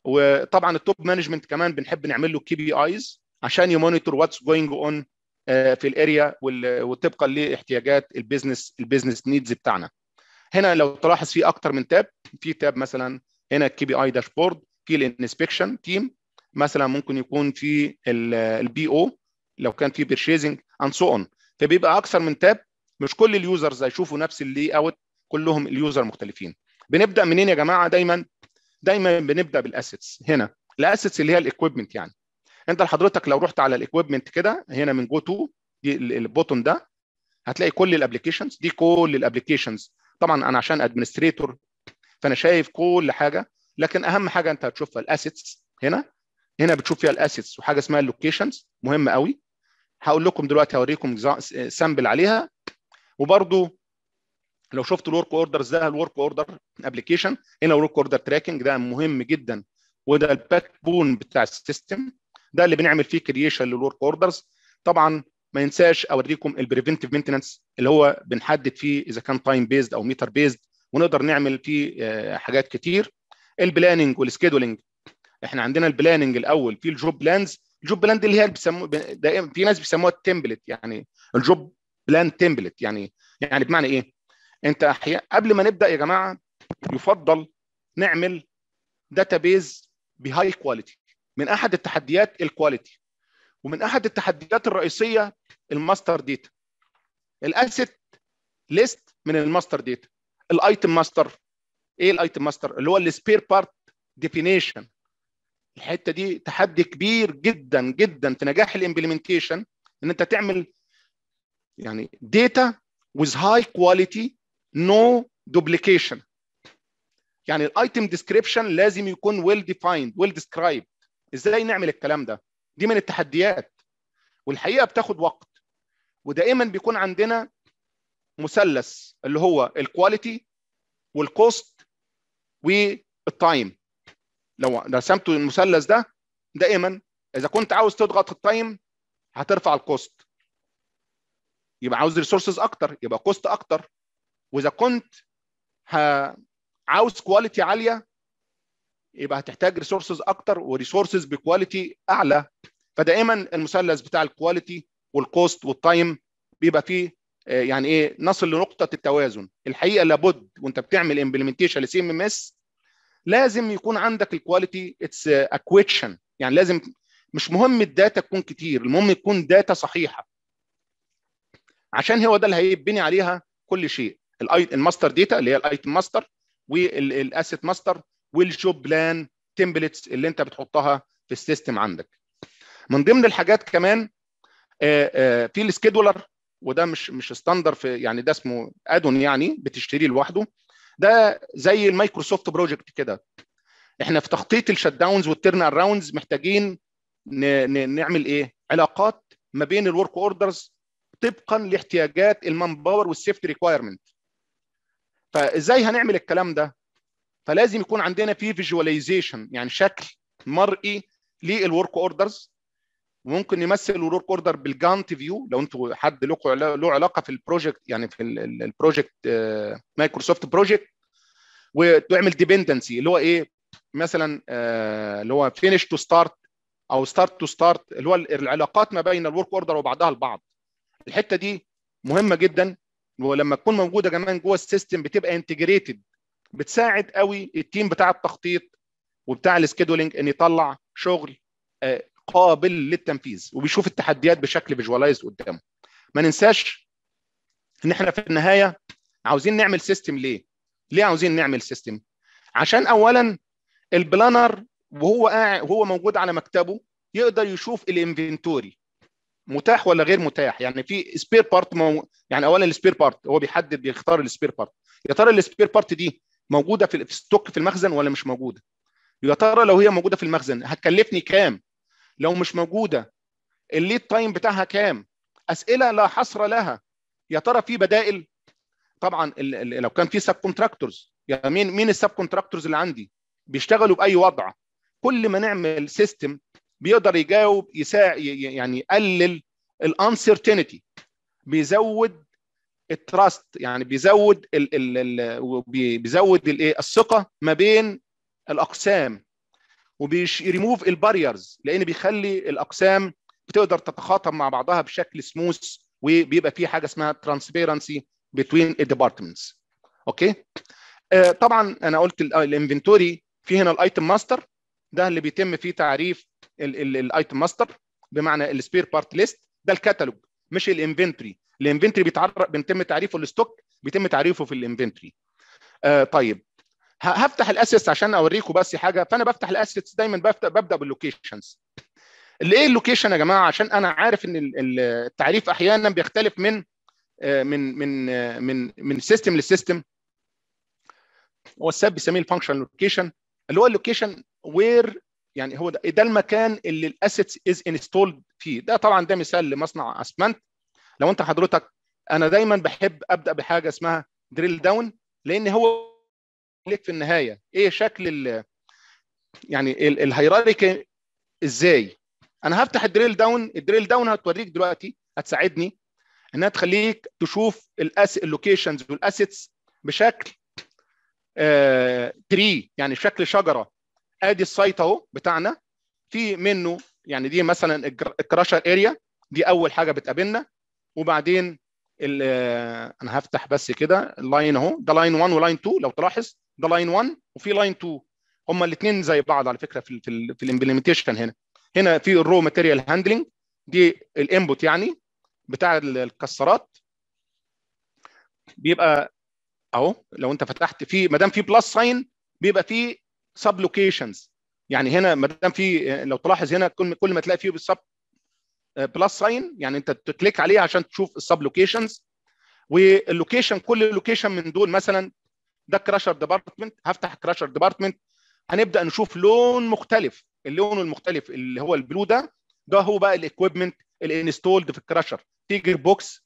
وطبعا التوب مانجمنت كمان بنحب نعمل له كي بي ايز عشان يمونيتور واتس جوينج اون في الاريا وطبقا لاحتياجات البيزنس البيزنس نيدز بتاعنا هنا لو تلاحظ في اكتر من تاب في تاب مثلا هنا الكي بي اي داشبورد في الانسبكشن تيم مثلا ممكن يكون في البي او لو كان في بيرشيزنج اند سو اون فبيبقى اكثر من تاب مش كل اليوزرز هيشوفوا نفس اللي اوت كلهم اليوزر مختلفين بنبدا منين يا جماعه دايما دايما بنبدا بالاسيتس هنا الاسيتس اللي هي الاكويبمنت يعني انت لحضرتك لو رحت على الاكويبمنت كده هنا من جو تو دي البوتون ده هتلاقي كل الابلكيشنز دي كل الابلكيشنز طبعا انا عشان ادمنستريتور فانا شايف كل حاجه لكن اهم حاجه انت هتشوفها الاسيتس هنا هنا بتشوف فيها الاسيتس وحاجه اسمها اللوكيشنز مهمه قوي هقول لكم دلوقتي هوريكم سامبل عليها وبرده لو شفت الورك اوردرز ده الورك اوردر ابلكيشن هنا الورك اوردر تراكنج ده مهم جدا وده الباك بون بتاع السيستم ده اللي بنعمل فيه كرييشن للورك اوردرز طبعا ما ينساش اوريكم البريفنتيف مينتنس اللي هو بنحدد فيه اذا كان تايم بيزد او ميتر بيزد ونقدر نعمل فيه آه، حاجات كتير البلاننج والسكيدولنج احنا عندنا البلاننج الاول في الجوب بلانز الجوب بلان دي اللي هي دائما في ناس بيسموها التمبلت يعني الجوب بلان تمبلت يعني يعني بمعنى ايه؟ انت احيانا قبل ما نبدا يا جماعه يفضل نعمل داتا بيز بهاي كواليتي من احد التحديات الكواليتي ومن احد التحديات الرئيسيه الماستر ديتا الاسيت ليست من الماستر ديتا الايتم ماستر ايه الايتم ماستر اللي هو السبير بارت ديفينيشن الحته دي تحدي كبير جدا جدا في نجاح الامبلمنتيشن ان انت تعمل يعني ديتا with high quality no duplication يعني الايتم ديسكريبشن لازم يكون ويل ديفايند ويل ديسكرايب ازاي نعمل الكلام ده دي من التحديات والحقيقه بتاخد وقت ودائما بيكون عندنا مثلث اللي هو الكواليتي والكوست والتايم لو رسمت المثلث ده دائما اذا كنت عاوز تضغط التايم هترفع الكوست يبقى عاوز ريسورسز اكتر يبقى كوست اكتر واذا كنت ه... عاوز كواليتي عاليه يبقى هتحتاج ريسورسز اكتر وريسورسز بكواليتي اعلى فدائما المثلث بتاع الكواليتي والكوست والتايم بيبقى فيه آه، يعني ايه نصل لنقطه التوازن الحقيقه لابد وانت بتعمل امبلمنتيشن لسي ام ام اس لازم يكون عندك الكواليتي اتس اكويتشن يعني لازم مش مهم الداتا تكون كتير المهم يكون داتا صحيحه عشان هو ده اللي هيبني عليها كل شيء الماستر داتا اللي هي الايتم ماستر والاسيت ماستر والشوب بلان تمبلتس اللي انت بتحطها في السيستم عندك من ضمن الحاجات كمان آه، آه، في السكيدولر وده مش مش ستاندر في يعني ده اسمه ادون يعني بتشتريه لوحده ده زي المايكروسوفت بروجكت كده احنا في تخطيط الشت داونز والترن اراوندز محتاجين نعمل ايه علاقات ما بين الورك اوردرز طبقا لاحتياجات المان باور والسيفتي ريكويرمنت فازاي هنعمل الكلام ده فلازم يكون عندنا في فيجواليزيشن يعني شكل مرئي للورك اوردرز وممكن نمثل الورك اوردر بالجانت فيو لو انتوا حد له علاقه في البروجكت يعني في البروجكت مايكروسوفت بروجكت وتعمل ديبندنسي اللي هو ايه مثلا آه، اللي هو فينيش تو ستارت او ستارت تو ستارت اللي هو العلاقات ما بين الورك اوردر وبعضها البعض الحته دي مهمه جدا ولما تكون موجوده كمان جوه السيستم بتبقى انتجريتد بتساعد قوي التيم بتاع التخطيط وبتاع السكيدولينج ان يطلع شغل آه، قابل للتنفيذ وبيشوف التحديات بشكل فيجواليز قدامه ما ننساش ان احنا في النهايه عاوزين نعمل سيستم ليه ليه عاوزين نعمل سيستم عشان اولا البلانر وهو قاعد وهو موجود على مكتبه يقدر يشوف الانفنتوري متاح ولا غير متاح يعني في سبير بارت مو... يعني اولا السبير بارت هو بيحدد بيختار السبير بارت يا ترى السبير بارت دي موجوده في الستوك في المخزن ولا مش موجوده يا ترى لو هي موجوده في المخزن هتكلفني كام لو مش موجوده الليد تايم بتاعها كام اسئله لا حصر لها يا ترى في بدائل طبعا لو كان في سب كونتراكتورز يعني مين مين السب كونتراكتورز اللي عندي بيشتغلوا باي وضع كل ما نعمل سيستم بيقدر يجاوب يساع يعني يقلل الانسرتينتي بيزود التراست يعني بيزود الـ الـ الـ بيزود الايه الثقه ما بين الاقسام وبيريموف الباريرز لان بيخلي الاقسام بتقدر تتخاطب مع بعضها بشكل سموث وبيبقى في حاجه اسمها ترانسبيرنسي بتوين الديبارتمنتس اوكي آه، طبعا انا قلت الانفنتوري في هنا الايتم ماستر ده اللي بيتم فيه تعريف الايتم ماستر بمعنى السبير بارت ليست ده الكتالوج مش الانفنتوري الانفنتوري بيتعرف بيتم تعريفه الستوك بيتم تعريفه في الانفنتوري آه طيب هفتح الاسيتس عشان اوريكم بس حاجه فانا بفتح الاسيتس دايما ببدا ببدا باللوكيشنز اللي ايه اللوكيشن يا جماعه عشان انا عارف ان التعريف احيانا بيختلف من آه، من من آه، من من سيستم لسيستم هو الساب بيسميه الفانكشن لوكيشن اللي هو اللوكيشن وير يعني هو ده, ده المكان اللي الاسيتس از انستولد فيه ده طبعا ده مثال لمصنع اسمنت لو انت حضرتك انا دايما بحب ابدا بحاجه اسمها دريل داون لان هو لك في النهايه ايه شكل ال يعني الهيراركي ازاي انا هفتح الدريل داون الدريل داون هتوريك دلوقتي هتساعدني انها تخليك تشوف الاس اللوكيشنز والاسيتس بشكل تري آه، يعني شكل شجره ادي السايت اهو بتاعنا في منه يعني دي مثلا الكراشر اريا دي اول حاجه بتقابلنا وبعدين انا هفتح بس كده اللاين اهو ده لاين 1 ولاين 2 لو تلاحظ ده لاين 1 وفي لاين 2 هما الاثنين زي بعض على فكره في الـ في, في الامبلمنتيشن هنا هنا في الرو ماتيريال هاندلنج دي الانبوت يعني بتاع الكسرات بيبقى اهو لو انت فتحت في ما دام في بلس ساين بيبقى في سب لوكيشنز يعني هنا ما دام في لو تلاحظ هنا كل ما تلاقي فيه بالسب بلس آه، ساين يعني انت تكليك عليه عشان تشوف السب لوكيشنز واللوكيشن كل لوكيشن من دول مثلا ده كراشر ديبارتمنت هفتح كراشر ديبارتمنت هنبدا نشوف لون مختلف اللون المختلف اللي هو البلو ده ده هو بقى الاكويبمنت الانستولد في الكراشر تيجر بوكس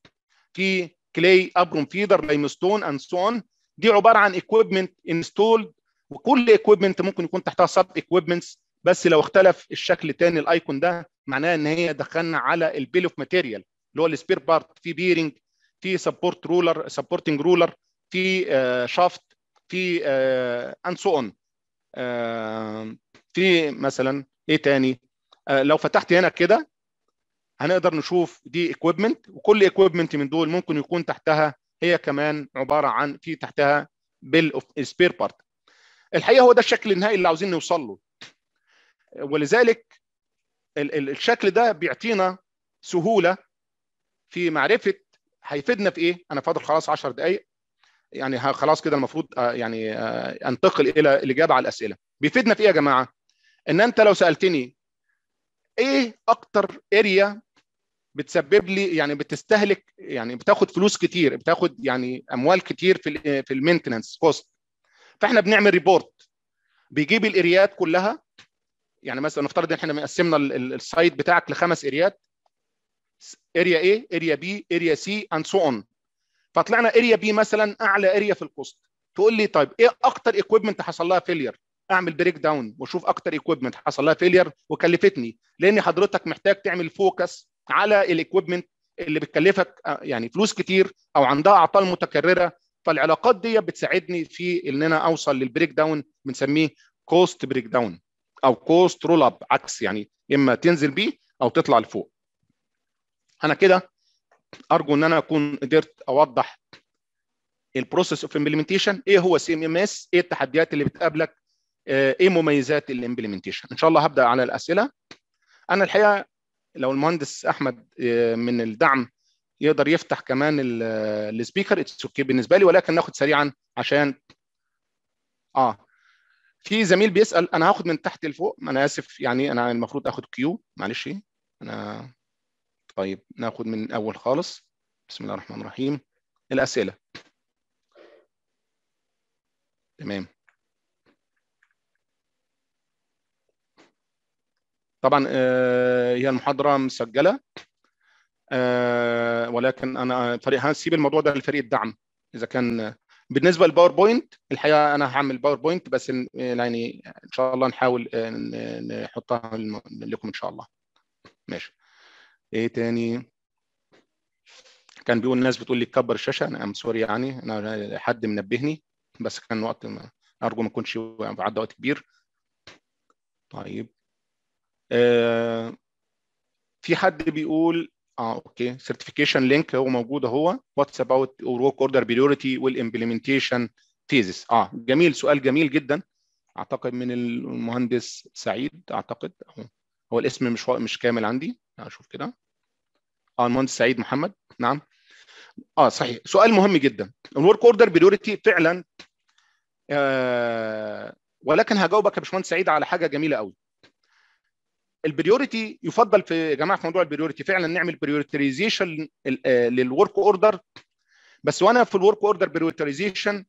في كلي ابروم فيدر لايمستون اند سو اون دي عباره عن اكويبمنت انستولد وكل اكويبمنت ممكن يكون تحتها سب اكويبمنتس بس لو اختلف الشكل تاني الايكون ده معناه ان هي دخلنا على البيل اوف ماتيريال اللي هو السبير بارت في بيرنج في سبورت رولر سبورتنج رولر في شافت آه، في اند سو اون في مثلا ايه تاني آه، لو فتحت هنا كده هنقدر نشوف دي اكويبمنت وكل اكويبمنت من دول ممكن يكون تحتها هي كمان عباره عن في تحتها بيل اوف سبير بارت الحقيقه هو ده الشكل النهائي اللي عاوزين نوصل له ولذلك الشكل ده بيعطينا سهوله في معرفه هيفيدنا في ايه انا فاضل خلاص 10 دقائق يعني خلاص كده المفروض آه، يعني آه، انتقل الى الاجابه على الاسئله بيفيدنا في ايه يا جماعه ان انت لو سالتني ايه اكتر اريا بتسبب لي يعني بتستهلك يعني بتاخد فلوس كتير بتاخد يعني اموال كتير في في المينتننس كوست فاحنا بنعمل ريبورت بيجيب الاريات كلها يعني مثلا نفترض ان احنا قسمنا السايت بتاعك لخمس اريات اريا A اريا B اريا C اند سو اون فطلعنا اريا B مثلا اعلى اريا في الكوست تقول لي طيب ايه اكتر اكويبمنت حصل لها فيلير اعمل بريك داون واشوف اكتر اكويبمنت حصل لها فيلير وكلفتني لان حضرتك محتاج تعمل فوكس على الاكويبمنت اللي بتكلفك آه، يعني فلوس كتير او عندها اعطال متكرره فالعلاقات دي بتساعدني في ان انا اوصل للبريك داون بنسميه كوست بريك داون او كوست رول اب عكس يعني اما تنزل بيه او تطلع لفوق انا كده ارجو ان انا اكون قدرت اوضح البروسيس اوف امبلمنتيشن ايه هو سي ام ام اس ايه التحديات اللي بتقابلك آه، ايه مميزات الامبلمنتيشن ان شاء الله هبدا على الاسئله انا الحقيقه لو المهندس احمد آه، من الدعم يقدر يفتح كمان السبيكر اتس اوكي بالنسبه لي ولكن ناخد سريعا عشان اه في زميل بيسال انا هاخد من تحت لفوق انا اسف يعني انا المفروض اخد كيو معلش انا طيب ناخد من الاول خالص بسم الله الرحمن الرحيم الاسئله تمام طبعا آه، هي المحاضره مسجله آه، ولكن انا فريق هسيب الموضوع ده لفريق الدعم اذا كان بالنسبه للباوربوينت الحقيقه انا هعمل باوربوينت بس يعني ان شاء الله نحاول آه، نحطها لكم ان شاء الله ماشي ايه تاني كان بيقول الناس بتقول لي كبر الشاشه انا ام سوري يعني انا حد منبهني بس كان وقت ما ارجو ما يكونش عدى وقت كبير طيب آه في حد بيقول اه اوكي سيرتيفيكيشن لينك هو موجود اهو واتس اباوت ورك اوردر بريورتي والامبلمنتيشن تيزس اه جميل سؤال جميل جدا اعتقد من المهندس سعيد اعتقد هو, هو الاسم مش مش كامل عندي اشوف آه، كده اه المهندس سعيد محمد نعم اه صحيح سؤال مهم جدا الورك اوردر بريورتي فعلا آه ولكن هجاوبك يا باشمهندس سعيد على حاجه جميله قوي البريوريتي يفضل في يا جماعه في موضوع البريوريتي فعلا نعمل بريوريتيزيشن للورك اوردر بس وانا في الورك اوردر بريوريتيزيشن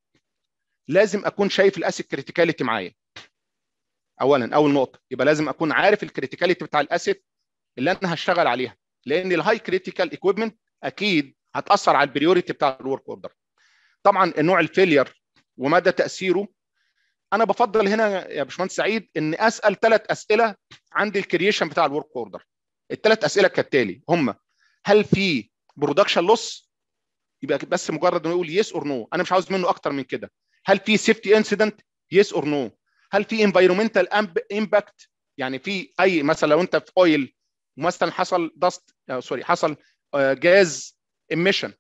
لازم اكون شايف الاسيت كريتيكاليتي معايا اولا اول نقطه يبقى لازم اكون عارف الكريتيكاليتي بتاع الاسيت اللي انا هشتغل عليها لان الهاي كريتيكال ايكويبمنت اكيد هتاثر على البريوريتي بتاع الورك اوردر طبعا نوع الفيلير ومدى تاثيره انا بفضل هنا يا باشمهندس سعيد ان اسال ثلاث اسئله عند الكرييشن بتاع الورك اوردر الثلاث اسئله كالتالي هم هل في برودكشن لوس يبقى بس مجرد انه يقول يس اور نو انا مش عاوز منه اكتر من كده هل في سيفتي انسيدنت يس اور نو هل في انفايرمنتال امباكت يعني في اي مثلا لو انت في اويل مثلا حصل دست سوري آه، حصل جاز آه، ايميشن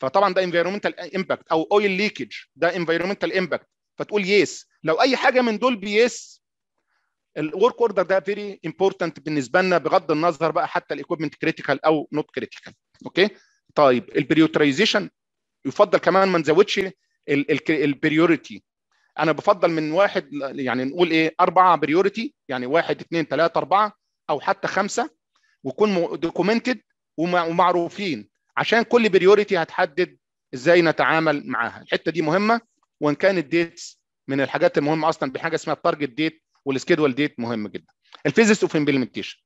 فطبعا ده انفايرمنتال امباكت او اويل ليكج ده انفايرمنتال امباكت فتقول يس لو اي حاجه من دول بيس الورك اوردر ده فيري امبورتنت بالنسبه لنا بغض النظر بقى حتى الايكوبمنت كريتيكال او نوت كريتيكال اوكي طيب البريوتريزيشن يفضل كمان ما نزودش البريوريتي انا بفضل من واحد يعني نقول ايه اربعه بريوريتي يعني واحد اثنين ثلاثه اربعه او حتى خمسه ويكون دوكيومنتد ومعروفين عشان كل بريوريتي هتحدد ازاي نتعامل معاها الحته دي مهمه وان كان الديتس من الحاجات المهمه اصلا بحاجه اسمها التارجت ديت والسكيدول ديت مهم جدا الفيزس اوف امبلمنتيشن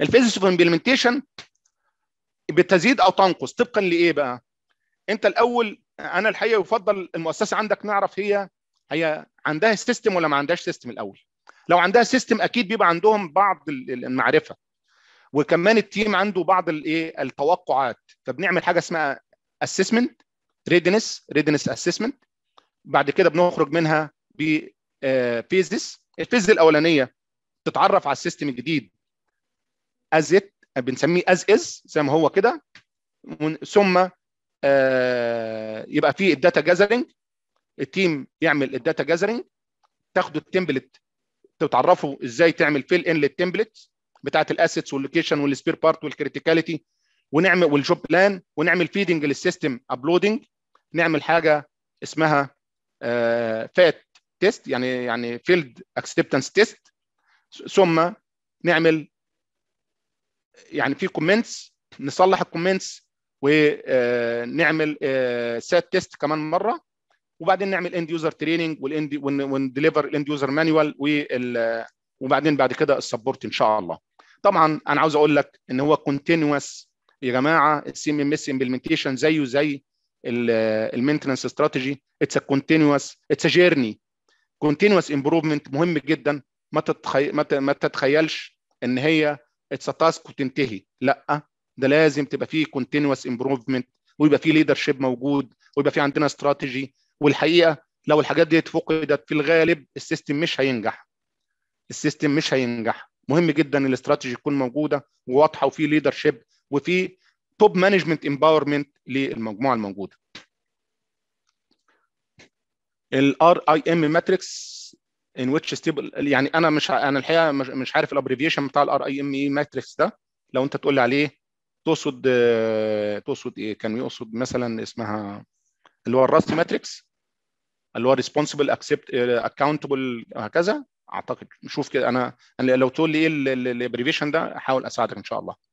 الفيزس اوف امبلمنتيشن بتزيد او تنقص طبقا لايه بقى انت الاول انا الحقيقه يفضل المؤسسه عندك نعرف هي هي عندها سيستم ولا ما عندهاش سيستم الاول لو عندها سيستم اكيد بيبقى عندهم بعض المعرفه وكمان التيم عنده بعض الايه التوقعات فبنعمل حاجه اسمها اسسمنت ريدنس ريدنس اسسمنت بعد كده بنخرج منها بفيزز آه، الفيز الاولانيه تتعرف على السيستم الجديد از ات بنسميه از از زي ما هو كده ثم آه، يبقى في الداتا جاذرنج التيم يعمل الداتا جاذرنج تاخدوا التمبلت تتعرفوا ازاي تعمل فيل ان للتمبلت بتاعه الاسيتس واللوكيشن والسبير بارت والكريتيكاليتي ونعمل والجوب بلان ونعمل فيدنج للسيستم ابلودنج نعمل حاجه اسمها آه، فات تيست يعني يعني فيلد اكسبتنس تيست ثم نعمل يعني في كومنتس نصلح الكومنتس ونعمل سات تيست كمان مره وبعدين نعمل اند يوزر تريننج ونديليفر الاند يوزر مانيوال وبعدين بعد كده السبورت ان شاء الله طبعا انا عاوز اقول لك ان هو كونتينوس يا جماعه السي ام ام اس امبلمنتيشن زيه زي المينتنس استراتيجي اتس ا كونتينوس اتس ا جيرني كونتينوس امبروفمنت مهم جدا ما ما, تتخيلش ان هي اتس تاسك وتنتهي لا ده لازم تبقى فيه كونتينوس امبروفمنت ويبقى فيه ليدر شيب موجود ويبقى فيه عندنا استراتيجي والحقيقه لو الحاجات دي اتفقدت في الغالب السيستم مش هينجح السيستم مش هينجح مهم جدا الاستراتيجي تكون موجوده وواضحه وفي ليدر شيب وفي توب مانجمنت امباورمنت للمجموعه الموجوده الار اي ام ماتريكس ان ويتش ستيبل يعني انا مش انا الحقيقه مش عارف الابريفيشن بتاع الار اي ام اي ماتريكس ده لو انت تقول لي عليه تقصد تقصد ايه كان يقصد مثلا اسمها اللي هو الراست ماتريكس اللي هو ريسبونسبل اكسبت اكاونتبل هكذا اعتقد شوف كده انا لو تقول لي ايه الابريفيشن ده احاول اساعدك ان شاء الله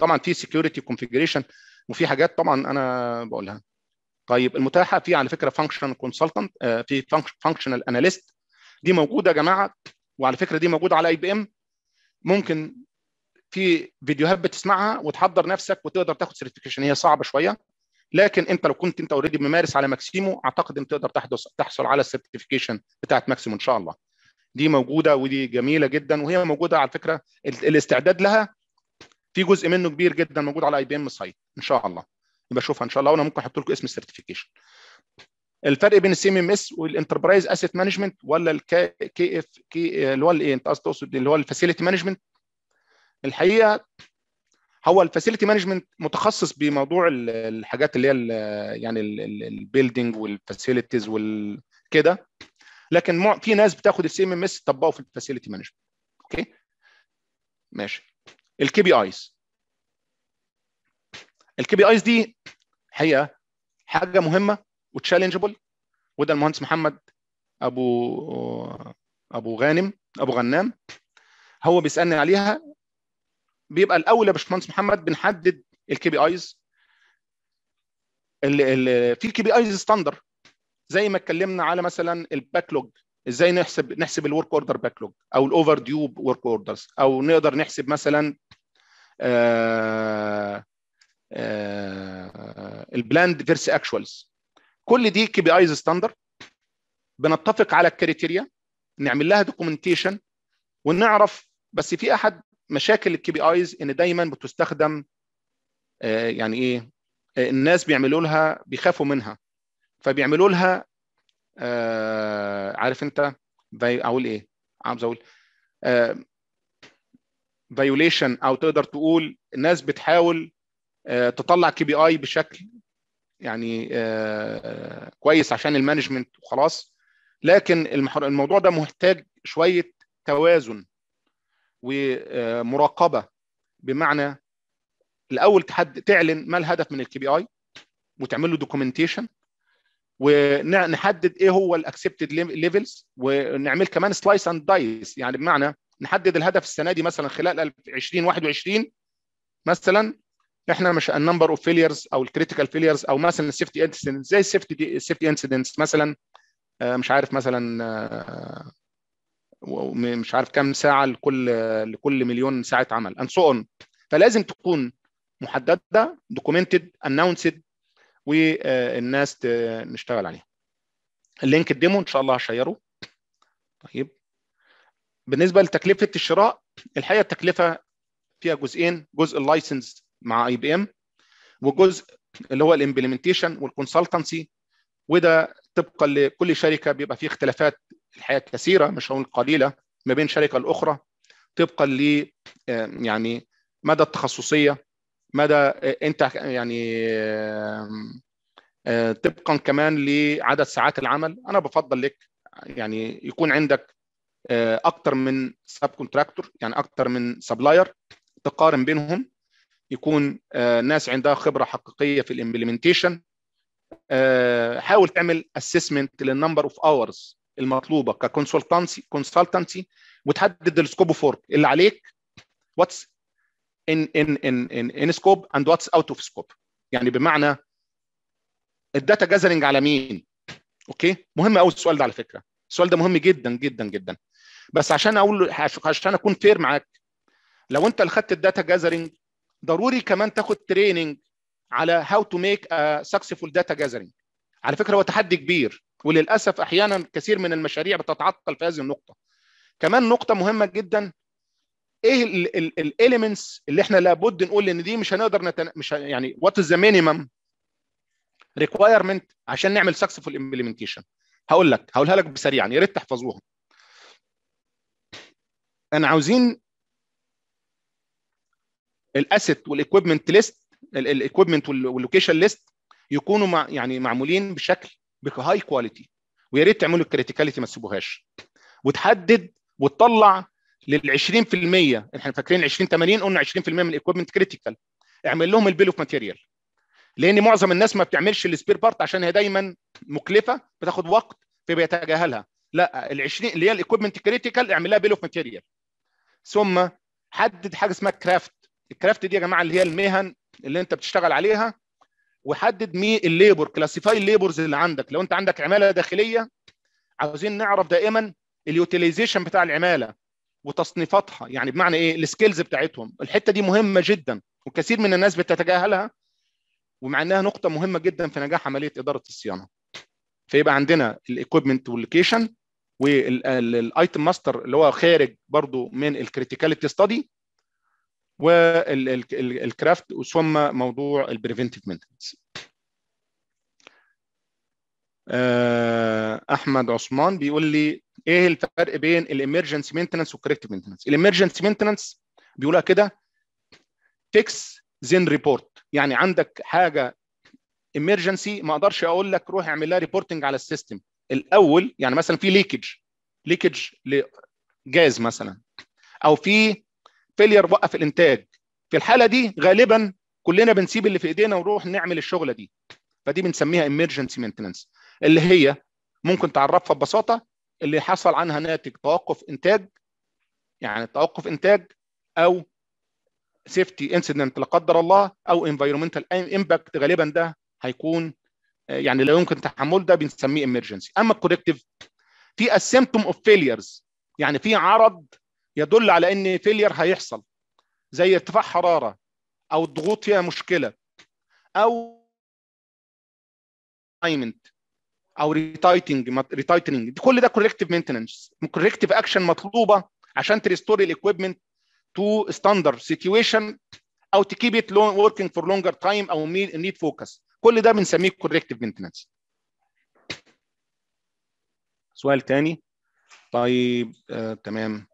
طبعا في سكيورتي كونفيجريشن وفي حاجات طبعا انا بقولها طيب المتاحه في على فكره فانكشنال آه، كونسلتنت في فانكشنال اناليست دي موجوده يا جماعه وعلى فكره دي موجوده على اي بي ام ممكن في فيديوهات بتسمعها وتحضر نفسك وتقدر تاخد سيرتيفيكيشن هي صعبه شويه لكن انت لو كنت انت اوريدي ممارس على ماكسيمو اعتقد ان تقدر تحصل على السيرتيفيكيشن بتاعت ماكسيمو ان شاء الله دي موجوده ودي جميله جدا وهي موجوده على فكره الاستعداد لها في جزء منه كبير جدا موجود على اي بي ام سايت ان شاء الله يبقى شوفها ان شاء الله وانا ممكن احط لكم اسم السيرتيفيكيشن الفرق بين السي ام ام اس والانتربرايز اسيت مانجمنت ولا الكي كي اف كي اللي هو الايه انت قصدك تقصد إيه؟ اللي هو الفاسيلتي مانجمنت الحقيقه هو الفاسيلتي مانجمنت متخصص بموضوع الحاجات اللي هي الـ يعني البيلدنج والفاسيلتيز وكده لكن في ناس بتاخد السي ام ام اس تطبقه في الفاسيلتي مانجمنت اوكي ماشي الكي بي ايز الكي بي ايز دي هي حاجه مهمه وتشالنجبل وده المهندس محمد ابو ابو غانم ابو غنام هو بيسالني عليها بيبقى الاول يا باشمهندس محمد بنحدد الكي بي ايز في الكي بي ايز ستاندر زي ما اتكلمنا على مثلا الباكلوج ازاي نحسب نحسب الورك اوردر باكلوج او الاوفر ديو ورك اوردرز او نقدر نحسب مثلا آه، آه، البلاند فيرس اكشوالز كل دي كي بي ايز ستاندر بنتفق على الكريتيريا نعمل لها دوكيومنتيشن ونعرف بس في احد مشاكل الكي بي ايز ان دايما بتستخدم آه، يعني ايه الناس بيعملوا لها بيخافوا منها فبيعملوا لها عارف انت اقول ايه عاوز اقول فيوليشن او تقدر تقول الناس بتحاول آه، تطلع كي بي اي بشكل يعني آه، كويس عشان المانجمنت وخلاص لكن الموضوع ده محتاج شويه توازن ومراقبه بمعنى الاول تحد تعلن ما الهدف من الكي بي اي وتعمل له دوكيومنتيشن ونحدد ايه هو الاكسبتد ليفلز ونعمل كمان سلايس اند دايس يعني بمعنى نحدد الهدف السنه دي مثلا خلال 2021 مثلا احنا مش النمبر اوف فيليرز او الكريتيكال فيليرز او مثلا السيفتي انسيدنت زي السيفتي السيفتي انسيدنت مثلا آه، مش عارف مثلا آه، مش عارف كم ساعه لكل لكل مليون ساعه عمل اند سو اون فلازم تكون محدده دوكيومنتد اناونسد والناس نشتغل عليها اللينك الديمو ان شاء الله هشيره طيب بالنسبه لتكلفه الشراء الحقيقه التكلفه فيها جزئين جزء اللايسنس مع اي بي ام وجزء اللي هو الامبلمنتيشن والكونسلتنسي وده طبقا لكل شركه بيبقى فيه اختلافات الحقيقه كثيره مش هقول قليله ما بين شركه لاخرى طبقا ل يعني مدى التخصصيه مدى آه، انت يعني آه، طبقا كمان لعدد ساعات العمل انا بفضل لك يعني يكون عندك آه، اكتر من سب كونتراكتور يعني اكتر من سبلاير تقارن بينهم يكون آه، ناس عندها خبره حقيقيه في الامبلمنتيشن آه، حاول تعمل اسسمنت للنمبر اوف اورز المطلوبه ككونسلتنسي كونسلتنسي وتحدد السكوب اوف ورك اللي عليك واتس ان ان ان ان ان سكوب اند واتس اوت اوف سكوب يعني بمعنى الداتا جازرنج على مين اوكي مهم قوي السؤال ده على فكره السؤال ده مهم جدا جدا جدا بس عشان اقول عشان اكون فير معاك لو انت اللي خدت الداتا جاذرنج ضروري كمان تاخد تريننج على هاو تو ميك سكسفول داتا جاذرنج على فكره هو تحدي كبير وللاسف احيانا كثير من المشاريع بتتعطل في هذه النقطه كمان نقطه مهمه جدا ايه الاليمنتس اللي احنا لابد نقول ان دي مش هنقدر نتن... مش يعني وات از ذا مينيمم ريكوايرمنت عشان نعمل سكسفول امبلمنتيشن هقول لك هقولها لك يعني يا ريت تحفظوها انا عاوزين الاسيت والاكويبمنت ليست الاكويبمنت واللوكيشن ليست يكونوا مع يعني معمولين بشكل بهاي كواليتي ويا ريت تعملوا الكريتيكاليتي ما تسيبوهاش وتحدد وتطلع لل 20% احنا فاكرين 20 80 قلنا 20% من الاكويبمنت كريتيكال اعمل لهم البيل اوف ماتيريال لان معظم الناس ما بتعملش السبير بارت عشان هي دايما مكلفه بتاخد وقت فبيتجاهلها لا ال 20 اللي هي الاكويبمنت كريتيكال اعمل لها بيل اوف ماتيريال ثم حدد حاجه اسمها كرافت الكرافت دي يا جماعه اللي هي المهن اللي انت بتشتغل عليها وحدد مي الليبر كلاسيفاي الليبرز اللي عندك لو انت عندك عماله داخليه عاوزين نعرف دائما اليوتيليزيشن بتاع العماله وتصنيفاتها يعني بمعنى ايه السكيلز بتاعتهم الحته دي مهمه جدا وكثير من الناس بتتجاهلها ومع انها نقطه مهمه جدا في نجاح عمليه اداره الصيانه فيبقى عندنا الايكويبمنت واللوكيشن والايتم ماستر اللي هو خارج برضو من الكريتيكاليتي ستادي والكرافت ثم موضوع البريفنتيف مينتنس آه، احمد عثمان بيقول لي ايه الفرق بين الامرجنسي مينتنس والكريكتيف مينتنس الامرجنسي مينتنس بيقولها كده فيكس زين ريبورت يعني عندك حاجه امرجنسي ما اقدرش اقول لك روح اعمل لها ريبورتنج على السيستم الاول يعني مثلا في ليكج ليكج لجاز مثلا او في فيلير وقف الانتاج في الحاله دي غالبا كلنا بنسيب اللي في ايدينا ونروح نعمل الشغله دي فدي بنسميها emergency مينتننس اللي هي ممكن تعرفها ببساطه اللي حصل عنها ناتج توقف انتاج يعني توقف انتاج او سيفتي انسيدنت لا قدر الله او انفايرمنتال امباكت غالبا ده هيكون يعني لا يمكن تحمله ده بنسميه emergency اما الكوركتيف في السيمتوم اوف فيليرز يعني في عرض يدل على ان فيلير هيحصل زي ارتفاع حراره او الضغوط فيها مشكله او او ريتايتنج ريتايتنج كل ده كوركتيف مينتننس كوركتيف اكشن مطلوبه عشان تريستور الاكويبمنت تو ستاندر سيتويشن او تكيب ات وركينج فور لونجر تايم او نيد فوكس كل ده بنسميه كوركتيف مينتنس سؤال تاني طيب آه، تمام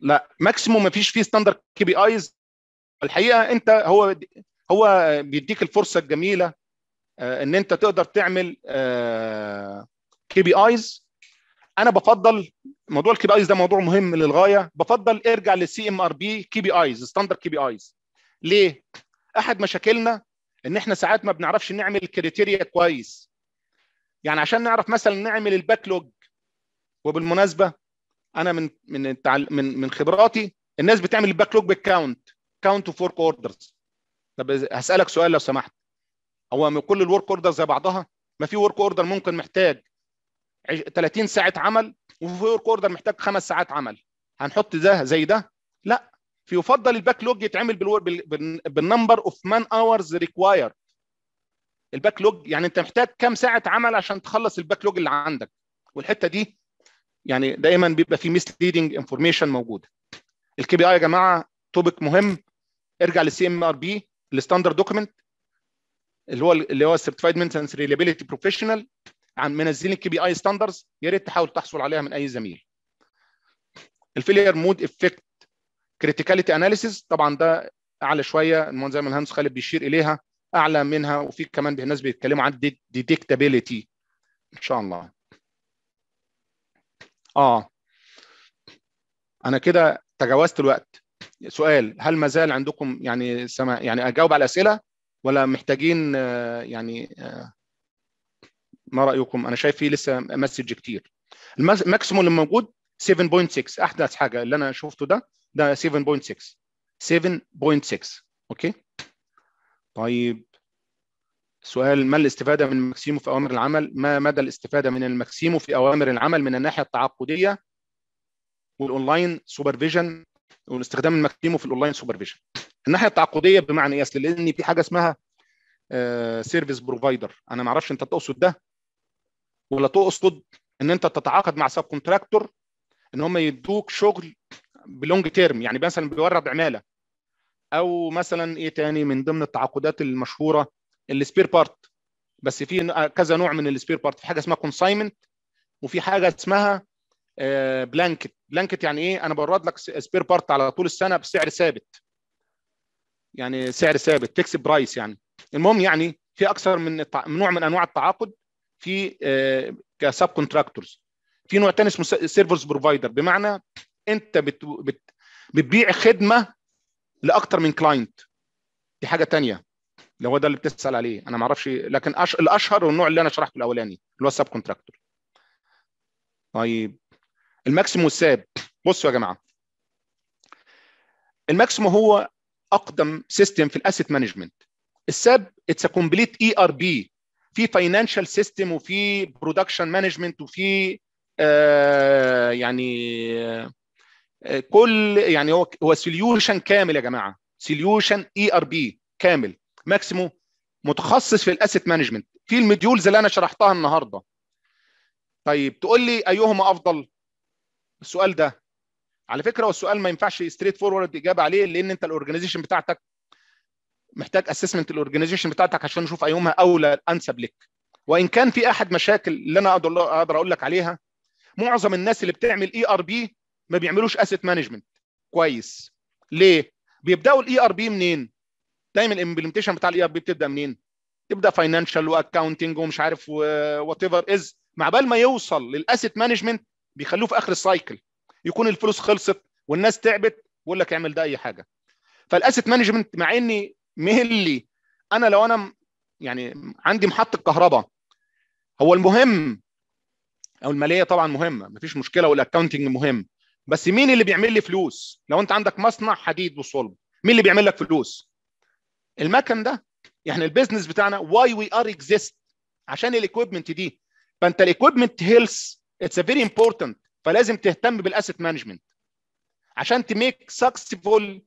لا ماكسيموم ما فيش فيه ستاندرد كي بي ايز الحقيقه انت هو هو بيديك الفرصه الجميله آه، ان انت تقدر تعمل كي بي ايز انا بفضل موضوع الكي بي ايز ده موضوع مهم للغايه بفضل ارجع للسي ام ار بي كي بي ايز ستاندرد كي بي ايز ليه؟ احد مشاكلنا ان احنا ساعات ما بنعرفش نعمل الكريتيريا كويس يعني عشان نعرف مثلا نعمل الباكلوج وبالمناسبه انا من من من من خبراتي الناس بتعمل الباكلوج بالكاونت كاونت اوف ورك اوردرز طب هسالك سؤال لو سمحت هو كل الورك اوردرز زي بعضها ما في ورك اوردر ممكن محتاج 30 ساعه عمل وفي ورك اوردر محتاج خمس ساعات عمل هنحط ده زي ده لا فيفضل الباك لوج يتعمل بالنمبر اوف مان اورز ريكواير الباك لوج يعني انت محتاج كام ساعه عمل عشان تخلص الباك لوج اللي عندك والحته دي يعني دايما بيبقى في مسليدنج انفورميشن موجوده الكي بي اي يا جماعه توبك مهم ارجع للسي ام ار بي الستاندرد دوكيمنت اللي هو اللي هو سيرتيفايد مينتنس ريلابيلتي بروفيشنال عن منزلين الكي بي اي ستاندرز يا ريت تحاول تحصل عليها من اي زميل الفيلير مود افكت كريتيكاليتي اناليسيز طبعا ده اعلى شويه زي ما الهندس خالد بيشير اليها اعلى منها وفي كمان الناس بيتكلموا عن ديتكتابيليتي ان شاء الله اه انا كده تجاوزت الوقت سؤال هل ما زال عندكم يعني سما يعني اجاوب على الاسئله ولا محتاجين آه، يعني آه، ما رايكم انا شايف في لسه مسج كتير الماكسيموم اللي موجود 7.6 احدث حاجه اللي انا شفته ده ده 7.6 7.6 اوكي طيب سؤال ما الاستفاده من الماكسيمو في اوامر العمل ما مدى الاستفاده من الماكسيمو في اوامر العمل من الناحيه التعاقديه والاونلاين سوبرفيجن واستخدام الماكسيمو في الاونلاين سوبرفيجن الناحيه التعاقديه بمعنى ايه اصل لان في حاجه اسمها سيرفيس آه، بروفايدر انا ما اعرفش انت تقصد ده ولا تقصد ان انت تتعاقد مع سب كونتراكتور ان هم يدوك شغل بلونج تيرم يعني مثلا بيورد عماله او مثلا ايه تاني من ضمن التعاقدات المشهوره السبير بارت بس في كذا نوع من السبير بارت في حاجه اسمها كونسايمنت وفي حاجه اسمها بلانكت آه، بلانكت يعني ايه انا بورد لك سبير بارت على طول السنه بسعر ثابت يعني سعر ثابت فيكس برايس يعني المهم يعني في اكثر من نوع من انواع التعاقد في آه، كسب كونتراكتورز في نوع تاني اسمه سيرفيس بروفايدر بمعنى انت بت... بت... بتبيع خدمه لاكثر من كلاينت دي حاجه تانية لو هو ده اللي بتسال عليه انا ما اعرفش لكن أش... الاشهر والنوع اللي انا شرحته الاولاني اللي هو السب كونتراكتور طيب الماكسيمو ساب بصوا يا جماعه الماكسيمو هو اقدم سيستم في الاسيت مانجمنت الساب اتس كومبليت اي ار بي في فاينانشال سيستم وفي برودكشن مانجمنت وفي آه يعني آه، آه، كل يعني هو هو سوليوشن كامل يا جماعه سوليوشن اي ار بي كامل ماكسيمو متخصص في الاسيت مانجمنت في المديولز اللي انا شرحتها النهارده طيب تقول لي ايهما افضل السؤال ده على فكره والسؤال ما ينفعش ستريت فورورد اجابه عليه لان انت الاورجنايزيشن بتاعتك محتاج اسسمنت الاورجنايزيشن بتاعتك عشان نشوف ايهما اولى انسب لك وان كان في احد مشاكل اللي انا اقدر اقول لك عليها معظم الناس اللي بتعمل اي ار بي ما بيعملوش اسيت مانجمنت كويس ليه بيبداوا الاي ار e بي منين دايما الامبلمنتيشن بتاع الاي ار e بي بتبدا منين تبدا فاينانشال واكاونتنج ومش عارف وات ايفر از مع بال ما يوصل للاسيت مانجمنت بيخلوه في اخر السايكل يكون الفلوس خلصت والناس تعبت ويقول لك اعمل ده اي حاجه فالاسيت مانجمنت مع اني مهلي انا لو انا يعني عندي محطه كهرباء هو المهم او الماليه طبعا مهمه مفيش مشكله والاكونتنج مهم بس مين اللي بيعمل لي فلوس لو انت عندك مصنع حديد وصلب مين اللي بيعمل لك فلوس المكن ده يعني البيزنس بتاعنا واي وي ار اكزيست عشان الاكويبمنت دي فانت الاكويبمنت هيلث اتس ا فيري امبورتنت فلازم تهتم بالاسيت مانجمنت عشان تميك سكسسفول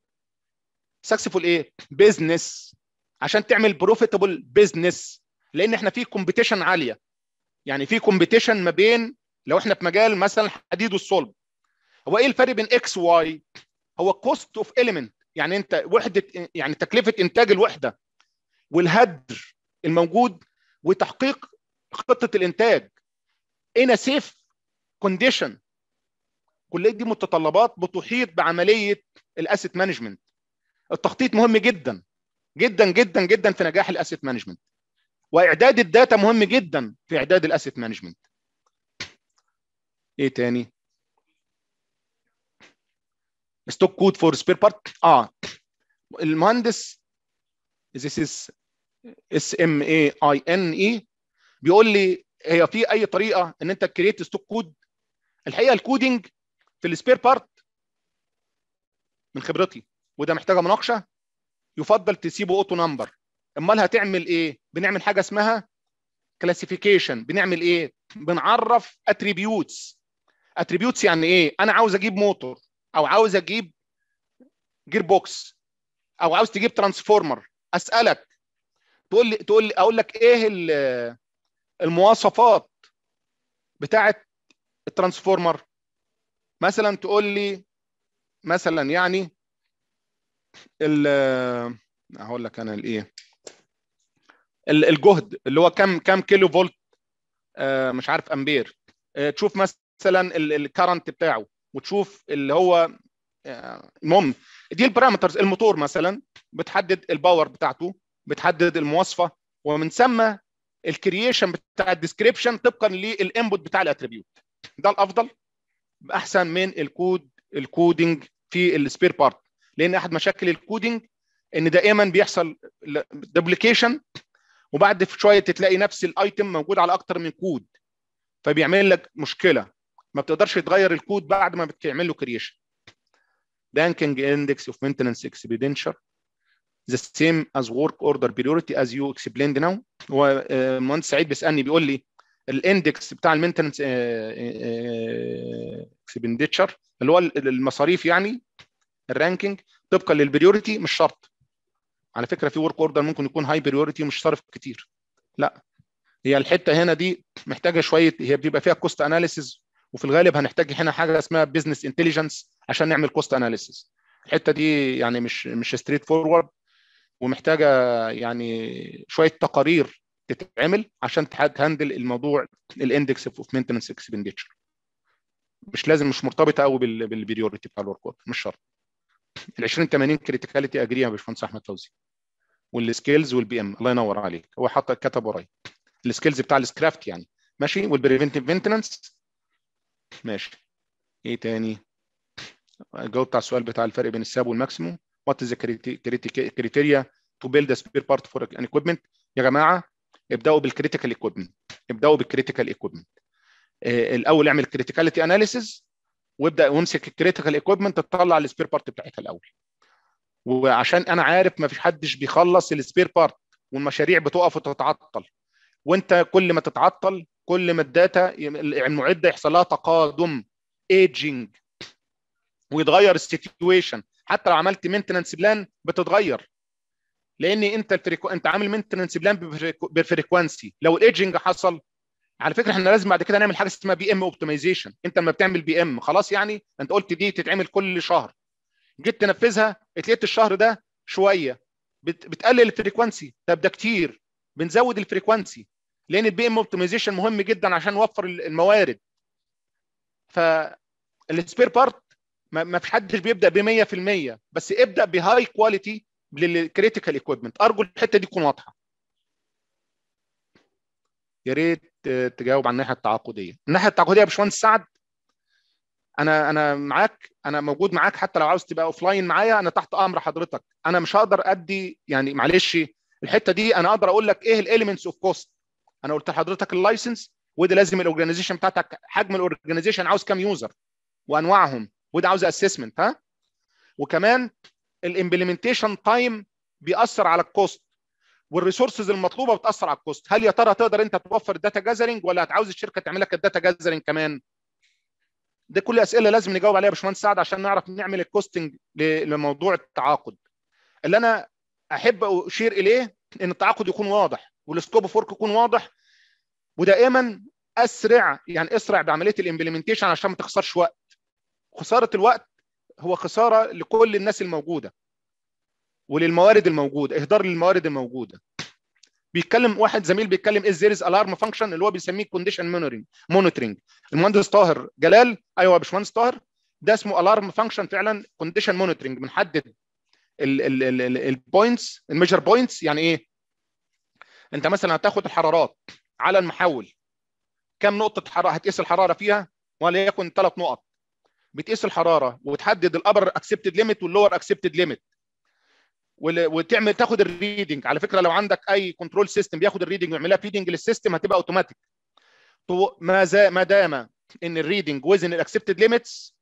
سكسسفول ايه بيزنس عشان تعمل بروفيتبل بيزنس لان احنا في كومبيتيشن عاليه يعني في كومبيتيشن ما بين لو احنا في مجال مثلا الحديد والصلب هو ايه الفرق بين اكس واي هو كوست اوف اليمنت يعني انت وحده يعني تكلفه انتاج الوحده والهدر الموجود وتحقيق خطه الانتاج ان سيف كونديشن كل دي متطلبات بتحيط بعمليه الاسيت مانجمنت التخطيط مهم جدا جدا جدا جدا في نجاح الاسيت مانجمنت واعداد الداتا مهم جدا في اعداد الاسيت مانجمنت ايه تاني ستوك كود فور سبير بارت اه المهندس this is اس ام اي اي ان اي بيقول لي هي في اي طريقه ان انت كريت ستوك كود الحقيقه الكودينج في السبير بارت من خبرتي وده محتاجه مناقشه يفضل تسيبه اوتو نمبر امال هتعمل ايه بنعمل حاجه اسمها كلاسيفيكيشن بنعمل ايه بنعرف اتريبيوتس اتريبيوتس يعني ايه انا عاوز اجيب موتور او عاوز اجيب جير بوكس او عاوز تجيب ترانسفورمر اسالك تقول لي تقول لي اقول لك ايه المواصفات بتاعه الترانسفورمر مثلا تقول لي مثلا يعني ال هقول لك انا الايه الجهد اللي هو كم كم كيلو فولت آه، مش عارف امبير آه، تشوف مثلا الكرنت بتاعه وتشوف اللي هو آه، المهم دي البارامترز الموتور مثلا بتحدد الباور بتاعته بتحدد المواصفه ومن ثم الكرييشن بتاع الديسكريبشن طبقا للانبوت بتاع الاتريبيوت ده الافضل احسن من الكود الكودنج في السبير بارت لان احد مشاكل الكودنج ان دائما بيحصل دوبليكيشن وبعد شويه تلاقي نفس الايتم موجود على اكتر من كود فبيعمل لك مشكله ما بتقدرش تغير الكود بعد ما بتعمل له كرييشن بانكينج اندكس اوف maintenance اكسبيدنشر ذا سيم از ورك اوردر بريورتي از يو اكسبليند ناو هو آه، مهندس سعيد بيسالني بيقول لي الاندكس بتاع المينتنس اكسبنديتشر آه، آه، اللي هو المصاريف يعني الرانكينج طبقا للبريوريتي مش شرط على فكره في ورك اوردر ممكن يكون هاي بريوريتي ومش صارف كتير لا هي الحته هنا دي محتاجه شويه هي بيبقى فيها كوست اناليسيز وفي الغالب هنحتاج هنا حاجه اسمها بزنس انتليجنس عشان نعمل كوست اناليسيس الحته دي يعني مش مش ستريت فورورد ومحتاجه يعني شويه تقارير تتعمل عشان تهندل الموضوع الاندكس اوف مينتنس اكسبندتشر مش لازم مش مرتبطه قوي بالبريورتي بتاع الورك اوت مش شرط ال 20 80 كريتيكاليتي اجري يا باشمهندس احمد فوزي والسكيلز والبي ام الله ينور عليك هو حط كتب ورايا السكيلز بتاع السكرافت يعني ماشي والبريفنتيف مينتنس ماشي ايه تاني جاوبت على السؤال بتاع الفرق بين الساب والماكسيموم وات از كريتيريا تو بيلد سبير بارت فور ان اكويبمنت يا جماعه ابداوا بالكريتيكال اكويبمنت ابداوا بالكريتيكال اكويبمنت آه، الاول اعمل كريتيكاليتي اناليسيز وابدا وامسك الكريتيكال اكويبمنت تطلع السبير بارت بتاعتها الاول وعشان انا عارف ما فيش حدش بيخلص السبير بارت والمشاريع بتقف وتتعطل وانت كل ما تتعطل كل ما الداتا يعني المعده يحصل لها تقادم ايجنج ويتغير السيتويشن حتى لو عملت مينتننس بلان بتتغير لان انت الفريكو... انت عامل مينتننس بلان بفريكوانسي لو الايجنج حصل على فكره احنا لازم بعد كده نعمل حاجه اسمها بي ام اوبتمايزيشن انت لما بتعمل بي ام خلاص يعني انت قلت دي تتعمل كل شهر جيت تنفذها اتلقيت الشهر ده شويه بت... بتقلل الفريكوانسي طب ده كتير بنزود الفريكوانسي لان البي ام اوبتمايزيشن مهم جدا عشان نوفر الموارد فالسبير بارت ما في حدش بيبدا ب 100% بس ابدا بهاي كواليتي للكريتيكال ايكويبمنت ارجو الحته دي تكون واضحه يا ريت تجاوب عن الناحيه التعاقديه الناحيه التعاقديه يا باشمهندس سعد انا انا معاك انا موجود معاك حتى لو عاوز تبقى اوف لاين معايا انا تحت امر حضرتك انا مش هقدر ادي يعني معلش الحته دي انا اقدر اقول لك ايه الاليمنتس اوف كوست انا قلت لحضرتك اللايسنس وده لازم الاورجنايزيشن بتاعتك حجم الاورجنايزيشن عاوز كام يوزر وانواعهم وده عاوز اسسمنت ها وكمان الامبلمنتيشن تايم بيأثر على الكوست والريسورسز المطلوبه بتاثر على الكوست هل يا ترى تقدر انت توفر الداتا جازرنج ولا هتعوز الشركه تعمل لك الداتا جازرنج كمان ده كل اسئله لازم نجاوب عليها يا باشمهندس سعد عشان نعرف نعمل الكوستنج لموضوع التعاقد اللي انا احب اشير اليه ان التعاقد يكون واضح والسكوب اوف ورك يكون واضح ودائما اسرع يعني اسرع بعمليه الامبلمنتيشن عشان ما تخسرش وقت خساره الوقت هو خساره لكل الناس الموجوده وللموارد الموجوده اهدار للموارد الموجوده بيتكلم واحد زميل بيتكلم از از الارم فانكشن اللي هو بيسميه كونديشن مونيتورنج مونيتورنج المهندس طاهر جلال ايوه يا باشمهندس طاهر ده اسمه الارم فانكشن فعلا كونديشن مونيتورنج بنحدد البوينتس الميجر بوينتس يعني ايه انت مثلا هتاخد الحرارات على المحول كم نقطه حراره هتقيس الحراره فيها وليكن ثلاث نقط بتقيس الحراره وتحدد الابر اكسبتد ليميت واللور اكسبتد ليميت وتعمل تاخد الريدنج على فكره لو عندك اي كنترول سيستم بياخد الريدنج ويعملها فيدنج للسيستم هتبقى اوتوماتيك ما ما دام ان الريدنج وزن الاكسبتد ليميتس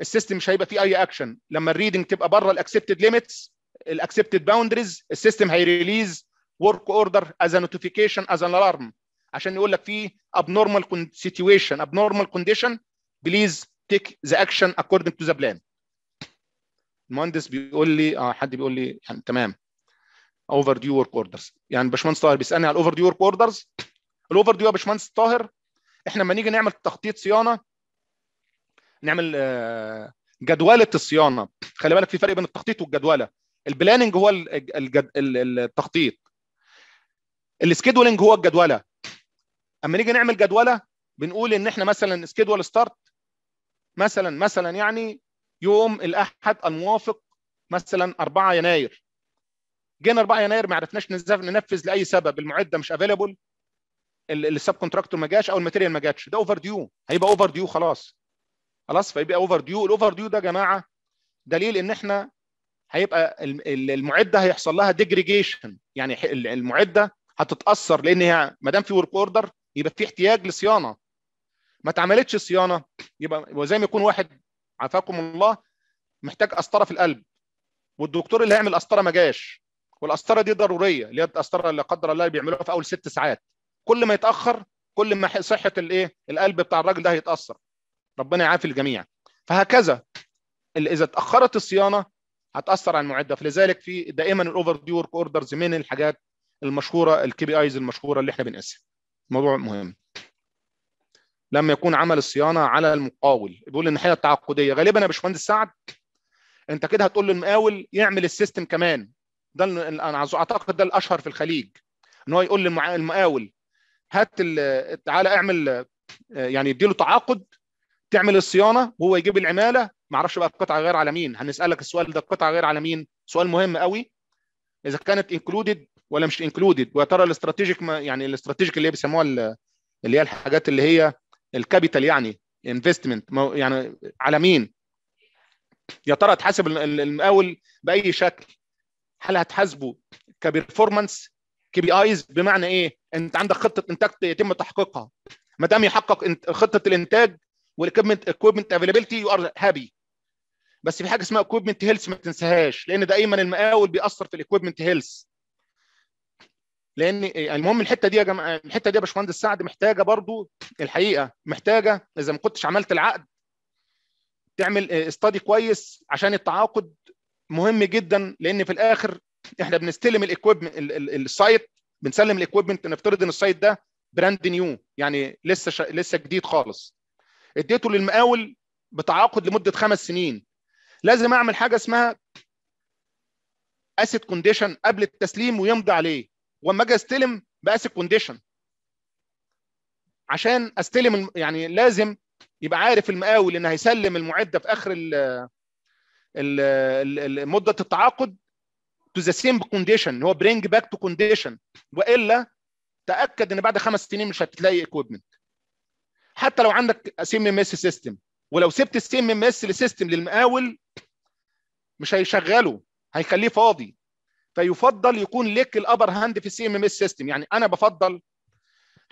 السيستم مش هيبقى فيه اي اكشن لما الريدنج تبقى بره الاكسبتد ليميتس الاكسبتد باوندريز السيستم هيريليز ورك اوردر از نوتيفيكيشن از الارم عشان يقول لك في ابنورمال سيتويشن ابنورمال كونديشن بليز تيك ذا اكشن اكوردنج تو ذا بلان المهندس بيقول لي اه حد بيقول لي يعني تمام اوفر ديو ورك اوردرز يعني باشمهندس طاهر بيسالني على الاوفر ديو ورك اوردرز الاوفر ديو يا باشمهندس طاهر احنا لما نيجي نعمل تخطيط صيانه نعمل آه، جدوله الصيانه خلي بالك في فرق بين التخطيط والجدوله البلاننج هو التخطيط السكيدولينج هو الجدوله اما نيجي نعمل جدوله بنقول ان احنا مثلا سكيدول ستارت مثلا مثلا يعني يوم الاحد الموافق مثلا 4 يناير جينا 4 يناير ما عرفناش ننفذ لاي سبب المعده مش افيلبل السب كونتراكتور ما جاش او الماتيريال ما جاتش ده اوفر ديو هيبقى اوفر ديو خلاص خلاص فيبقى اوفر ديو الاوفر ديو ده يا جماعه دليل ان احنا هيبقى المعده هيحصل لها ديجريجيشن يعني المعده هتتاثر لان هي ما دام في ورك اوردر يبقى في احتياج لصيانه ما اتعملتش صيانه يبقى زي ما يكون واحد عافاكم الله محتاج قسطره في القلب والدكتور اللي هيعمل قسطره ما جاش والقسطره دي ضروريه اللي هي القسطره اللي قدر الله بيعملوها في اول ست ساعات كل ما يتاخر كل ما صحه الايه القلب بتاع الراجل ده هيتاثر ربنا يعافي الجميع فهكذا اذا اتاخرت الصيانه هتاثر على المعده فلذلك في دائما الاوفر ديور ورك اوردرز من الحاجات المشهوره الكي بي ايز المشهوره اللي احنا بنقيسها موضوع مهم لما يكون عمل الصيانه على المقاول بيقول الناحيه التعاقديه غالبا يا باشمهندس سعد انت كده هتقول للمقاول يعمل السيستم كمان ده انا اعتقد ده الاشهر في الخليج ان هو يقول للمقاول هات تعالى اعمل يعني يديله تعاقد تعمل الصيانه وهو يجيب العماله ما اعرفش بقى القطعه غير على مين هنسالك السؤال ده القطعه غير على مين سؤال مهم قوي اذا كانت انكلودد ولا مش انكلودد ويا ترى الاستراتيجيك يعني الاستراتيجيك اللي هي بيسموها اللي هي الحاجات اللي هي الكابيتال يعني انفستمنت يعني على مين يا ترى هتحاسب المقاول باي شكل هل هتحاسبه كبرفورمانس كي بي ايز بمعنى ايه انت عندك خطه انتاج يتم تحقيقها ما دام يحقق خطه الانتاج والاكويبمنت اكويبمنت افيلابيلتي يو ار هابي بس في حاجه اسمها اكويبمنت هيلث ما تنساهاش لان دايما المقاول بيأثر في الاكويبمنت هيلث لان يعني المهم الحته دي يا جماعه الحته دي يا باشمهندس سعد محتاجه برضو الحقيقه محتاجه اذا ما كنتش عملت العقد تعمل استادي كويس عشان التعاقد مهم جدا لان في الاخر احنا بنستلم الاكويبمنت السايت بنسلم الاكويبمنت نفترض ان السايت ده براند نيو يعني لسه ش... لسه جديد خالص اديته للمقاول بتعاقد لمده خمس سنين لازم اعمل حاجه اسمها اسيت كونديشن قبل التسليم ويمضي عليه واما اجي استلم بقاس كونديشن عشان استلم يعني لازم يبقى عارف المقاول ان هيسلم المعده في اخر ال مده التعاقد تو ذا سيم كونديشن هو برينج باك تو كونديشن والا تاكد ان بعد خمس سنين مش هتلاقي اكويبمنت حتى لو عندك سي ام اس سيستم ولو سبت السي ام اس لسيستم للمقاول مش هيشغله هيخليه فاضي فيفضل يكون لك الابر هاند في السي ام ام اس سيستم يعني انا بفضل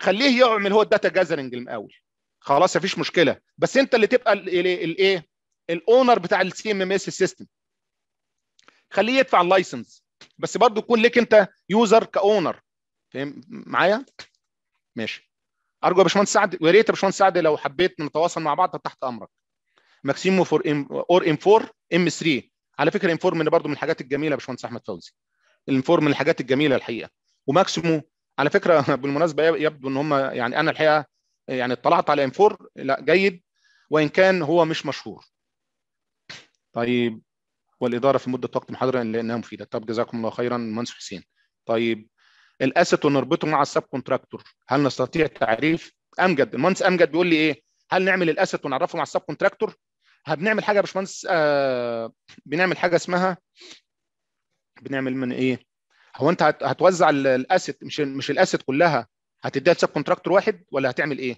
خليه يعمل هو الداتا جاذرنج الاول خلاص مفيش مشكله بس انت اللي تبقى الايه الاونر بتاع السي ام ام اس سيستم خليه يدفع اللايسنس بس برضه يكون لك انت يوزر كاونر فاهم معايا ماشي ارجو يا باشمهندس سعد ويا ريت يا باشمهندس سعد لو حبيت نتواصل مع بعض تحت امرك ماكسيمو فور ام اور ام 4 ام 3 على فكره ام 4 من برضه من الحاجات الجميله يا باشمهندس احمد فوزي الانفور من الحاجات الجميله الحقيقه وماكسيمو على فكره بالمناسبه يبدو ان هم يعني انا الحقيقه يعني اطلعت على انفور لا جيد وان كان هو مش مشهور طيب والاداره في مده وقت محاضره لانها مفيده طب جزاكم الله خيرا منصور حسين طيب الاسيت ونربطه مع السب كونتراكتور هل نستطيع تعريف امجد المهندس امجد بيقول لي ايه هل نعمل الاسيت ونعرفه مع السب كونتراكتور هبنعمل حاجه يا باشمهندس آه بنعمل حاجه اسمها بنعمل من ايه هو انت هتوزع الاسيت مش مش الاسيت كلها هتديها لسب كونتراكتور واحد ولا هتعمل ايه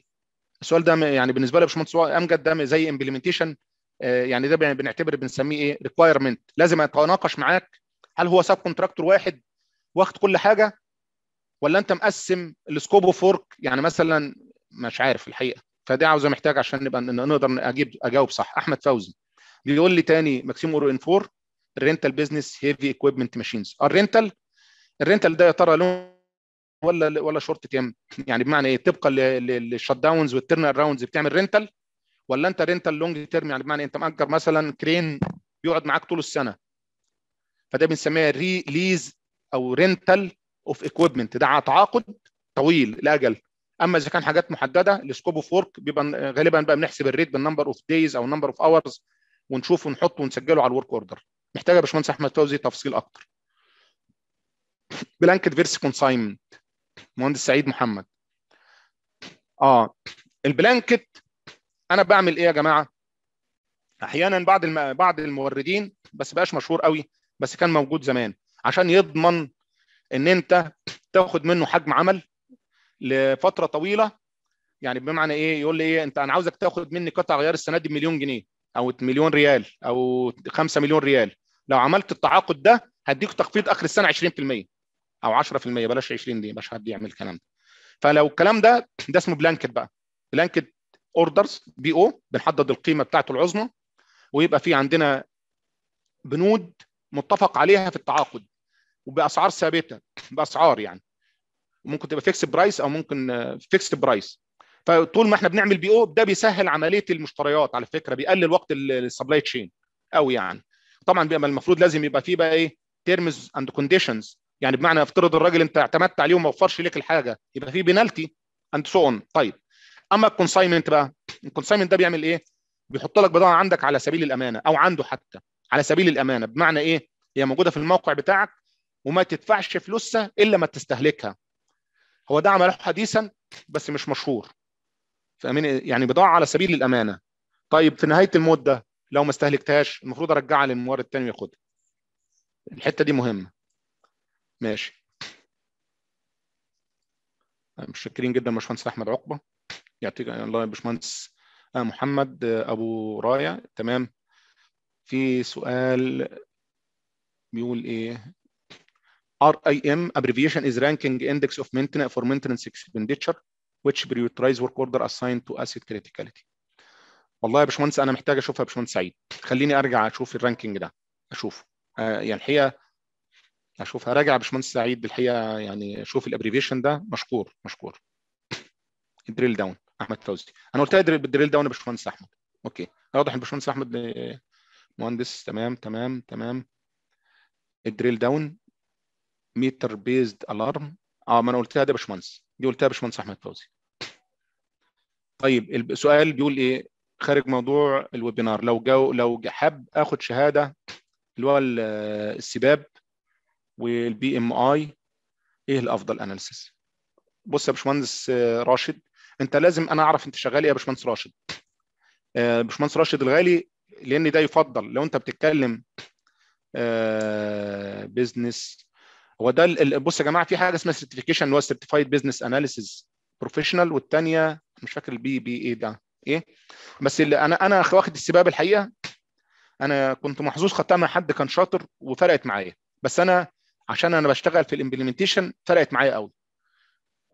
السؤال ده يعني بالنسبه لي باشمهندس امجد ده زي امبلمنتيشن آه، يعني ده بنعتبر بنسميه ايه ريكوايرمنت لازم اتناقش معاك هل هو سب كونتراكتور واحد واخد كل حاجه ولا انت مقسم السكوب اوف ورك يعني مثلا مش عارف الحقيقه فدي عاوزه محتاج عشان نبقى نقدر اجيب اجاوب صح احمد فوزي بيقول لي تاني ماكسيم اور ان 4 الرينتال بزنس هيفي اكويبمنت ماشينز الرينتال الرينتال ده يا ترى لون ولا ولا شورت تيم يعني بمعنى ايه طبقا للشت داونز والترن اراوندز بتعمل رينتال ولا انت رينتال لونج تيرم يعني بمعنى إيه؟ انت مأجر مثلا كرين بيقعد معاك طول السنه فده بنسميها ري ليز او رينتال اوف اكويبمنت ده تعاقد طويل لاجل اما اذا كان حاجات محدده السكوب اوف ورك بيبقى غالبا بقى بنحسب الريت بالنمبر اوف دايز او نمبر اوف اورز ونشوف ونحطه ونسجله على الورك اوردر محتاجه يا باشمهندس احمد فوزي تفصيل اكتر بلانكت فيرس كونسايمنت مهندس سعيد محمد اه البلانكت انا بعمل ايه يا جماعه احيانا بعض الم... بعض الموردين بس بقاش مشهور قوي بس كان موجود زمان عشان يضمن ان انت تاخد منه حجم عمل لفتره طويله يعني بمعنى ايه يقول لي ايه انت انا عاوزك تاخد مني قطع غيار السنه دي بمليون جنيه او مليون ريال او 5 مليون ريال لو عملت التعاقد ده هديك تخفيض اخر السنه 20% او 10% بلاش 20 دي مش حد يعمل الكلام ده فلو الكلام ده ده اسمه بلانكت بقى بلانكت اوردرز بي او بنحدد القيمه بتاعته العظمى ويبقى في عندنا بنود متفق عليها في التعاقد وباسعار ثابته باسعار يعني ممكن تبقى فيكس برايس او ممكن فيكس برايس فطول ما احنا بنعمل بي او ده بيسهل عمليه المشتريات على فكره بيقلل وقت السبلاي تشين قوي يعني طبعا بيبقى المفروض لازم يبقى فيه بقى ايه تيرمز اند كونديشنز يعني بمعنى افترض الراجل انت اعتمدت عليه وما وفرش لك الحاجه يبقى فيه بينالتي اند سو اون طيب اما الكونساينمنت بقى الكونساينمنت ده بيعمل ايه؟ بيحط لك بضاعه عندك على سبيل الامانه او عنده حتى على سبيل الامانه بمعنى ايه؟ هي موجوده في الموقع بتاعك وما تدفعش فلوسها الا ما تستهلكها هو ده عمله حديثا بس مش مشهور فاهمين يعني بضاعه على سبيل الامانه طيب في نهايه المده لو ما استهلكتهاش المفروض ارجعها للمورد الثاني وياخدها الحته دي مهمه ماشي طيب، مش شاكرين جدا باشمهندس احمد عقبه يعطيك الله يا باشمهندس آه، محمد آه، ابو رايه تمام في سؤال بيقول ايه RIM abbreviation is ranking index of maintenance for maintenance expenditure which prioritize work order assigned to asset criticality والله يا باشمهندس انا محتاج اشوفها يا باشمهندس سعيد خليني ارجع اشوف الرانكينج ده اشوفه آه يعني الحقيقه اشوفها راجع يا باشمهندس سعيد الحقيقه يعني اشوف الابريفيشن ده مشكور مشكور دريل داون احمد فوزي انا قلت دريل داون يا باشمهندس احمد اوكي واضح ان باشمهندس احمد آه، مهندس تمام تمام تمام الدريل داون ميتر بيزد الارم اه ما انا قلتها ده يا باشمهندس دي قلتها يا باشمهندس احمد فوزي طيب السؤال بيقول ايه خارج موضوع الويبينار لو جو لو حاب اخد شهاده اللي هو السباب والبي ام اي ايه الافضل اناليسيس بص يا باشمهندس آه، راشد انت لازم انا اعرف انت شغال ايه يا باشمهندس راشد آه، باشمهندس راشد الغالي لان ده يفضل لو انت بتتكلم بزنس آه، هو ده بص يا جماعه في حاجه اسمها سيرتيفيكيشن اللي هو سيرتيفايد بزنس اناليسيز بروفيشنال والثانيه مش فاكر البي بي ايه ده ايه بس اللي انا انا واخد السباب الحقيقه انا كنت محظوظ خدتها مع حد كان شاطر وفرقت معايا بس انا عشان انا بشتغل في الامبلمنتيشن فرقت معايا قوي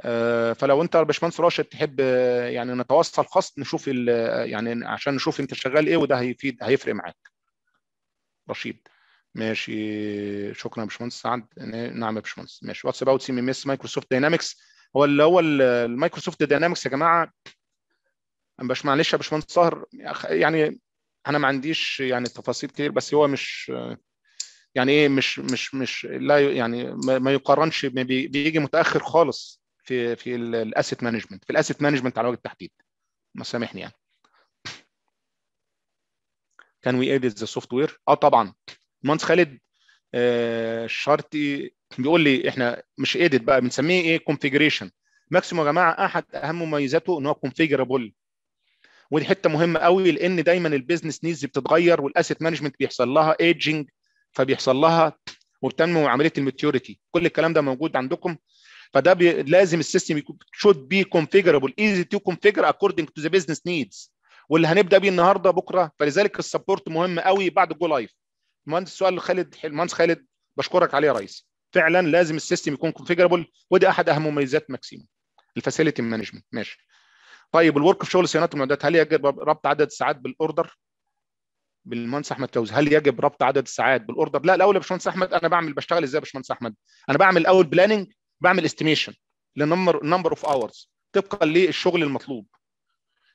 آه، فلو انت يا باشمهندس راشد تحب آه، يعني نتواصل خاص نشوف آه، يعني عشان نشوف انت شغال ايه وده هيفيد هيفرق معاك رشيد ماشي شكرا يا باشمهندس سعد نعم يا باشمهندس ماشي واتس اباوت سي ام اس مايكروسوفت داينامكس هو اللي هو المايكروسوفت داينامكس يا جماعه باش معلش يا باشمهندس سهر يعني انا ما عنديش يعني تفاصيل كتير بس هو مش يعني ايه مش مش مش لا يعني ما يقارنش بيجي متاخر خالص في في الاسيت مانجمنت في الاسيت مانجمنت على وجه التحديد ما سامحني يعني كان وي اديت ذا سوفت وير اه طبعا المهندس خالد آه شرطي بيقول لي احنا مش اديت بقى بنسميه ايه كونفيجريشن ماكسيمو يا جماعه احد اهم مميزاته ان هو كونفيجرابل ودي حته مهمه قوي لان دايما البيزنس نيدز بتتغير والاسيت مانجمنت بيحصل لها ايجنج فبيحصل لها وبتنمو عمليه الماتيوريتي كل الكلام ده موجود عندكم فده بي... لازم السيستم يكون شود بي كونفيجرابل ايزي تو كونفيجر اكوردنج تو ذا بيزنس نيدز واللي هنبدا بيه النهارده بكره فلذلك السبورت مهم قوي بعد الجو لايف المهندس سؤال خالد المهندس خالد بشكرك عليه يا ريس فعلا لازم السيستم يكون كونفيجرابل ودي احد اهم مميزات ماكسيمو الفاسيلتي مانجمنت ماشي طيب الورك في شغل صيانات المعدات هل يجب ربط عدد الساعات بالاوردر بالمهندس احمد توز هل يجب ربط عدد الساعات بالاوردر لا الاول يا باشمهندس احمد انا بعمل بشتغل ازاي يا باشمهندس احمد انا بعمل الاول بلاننج بعمل استيميشن للنمبر نمبر اوف اورز طبقا للشغل المطلوب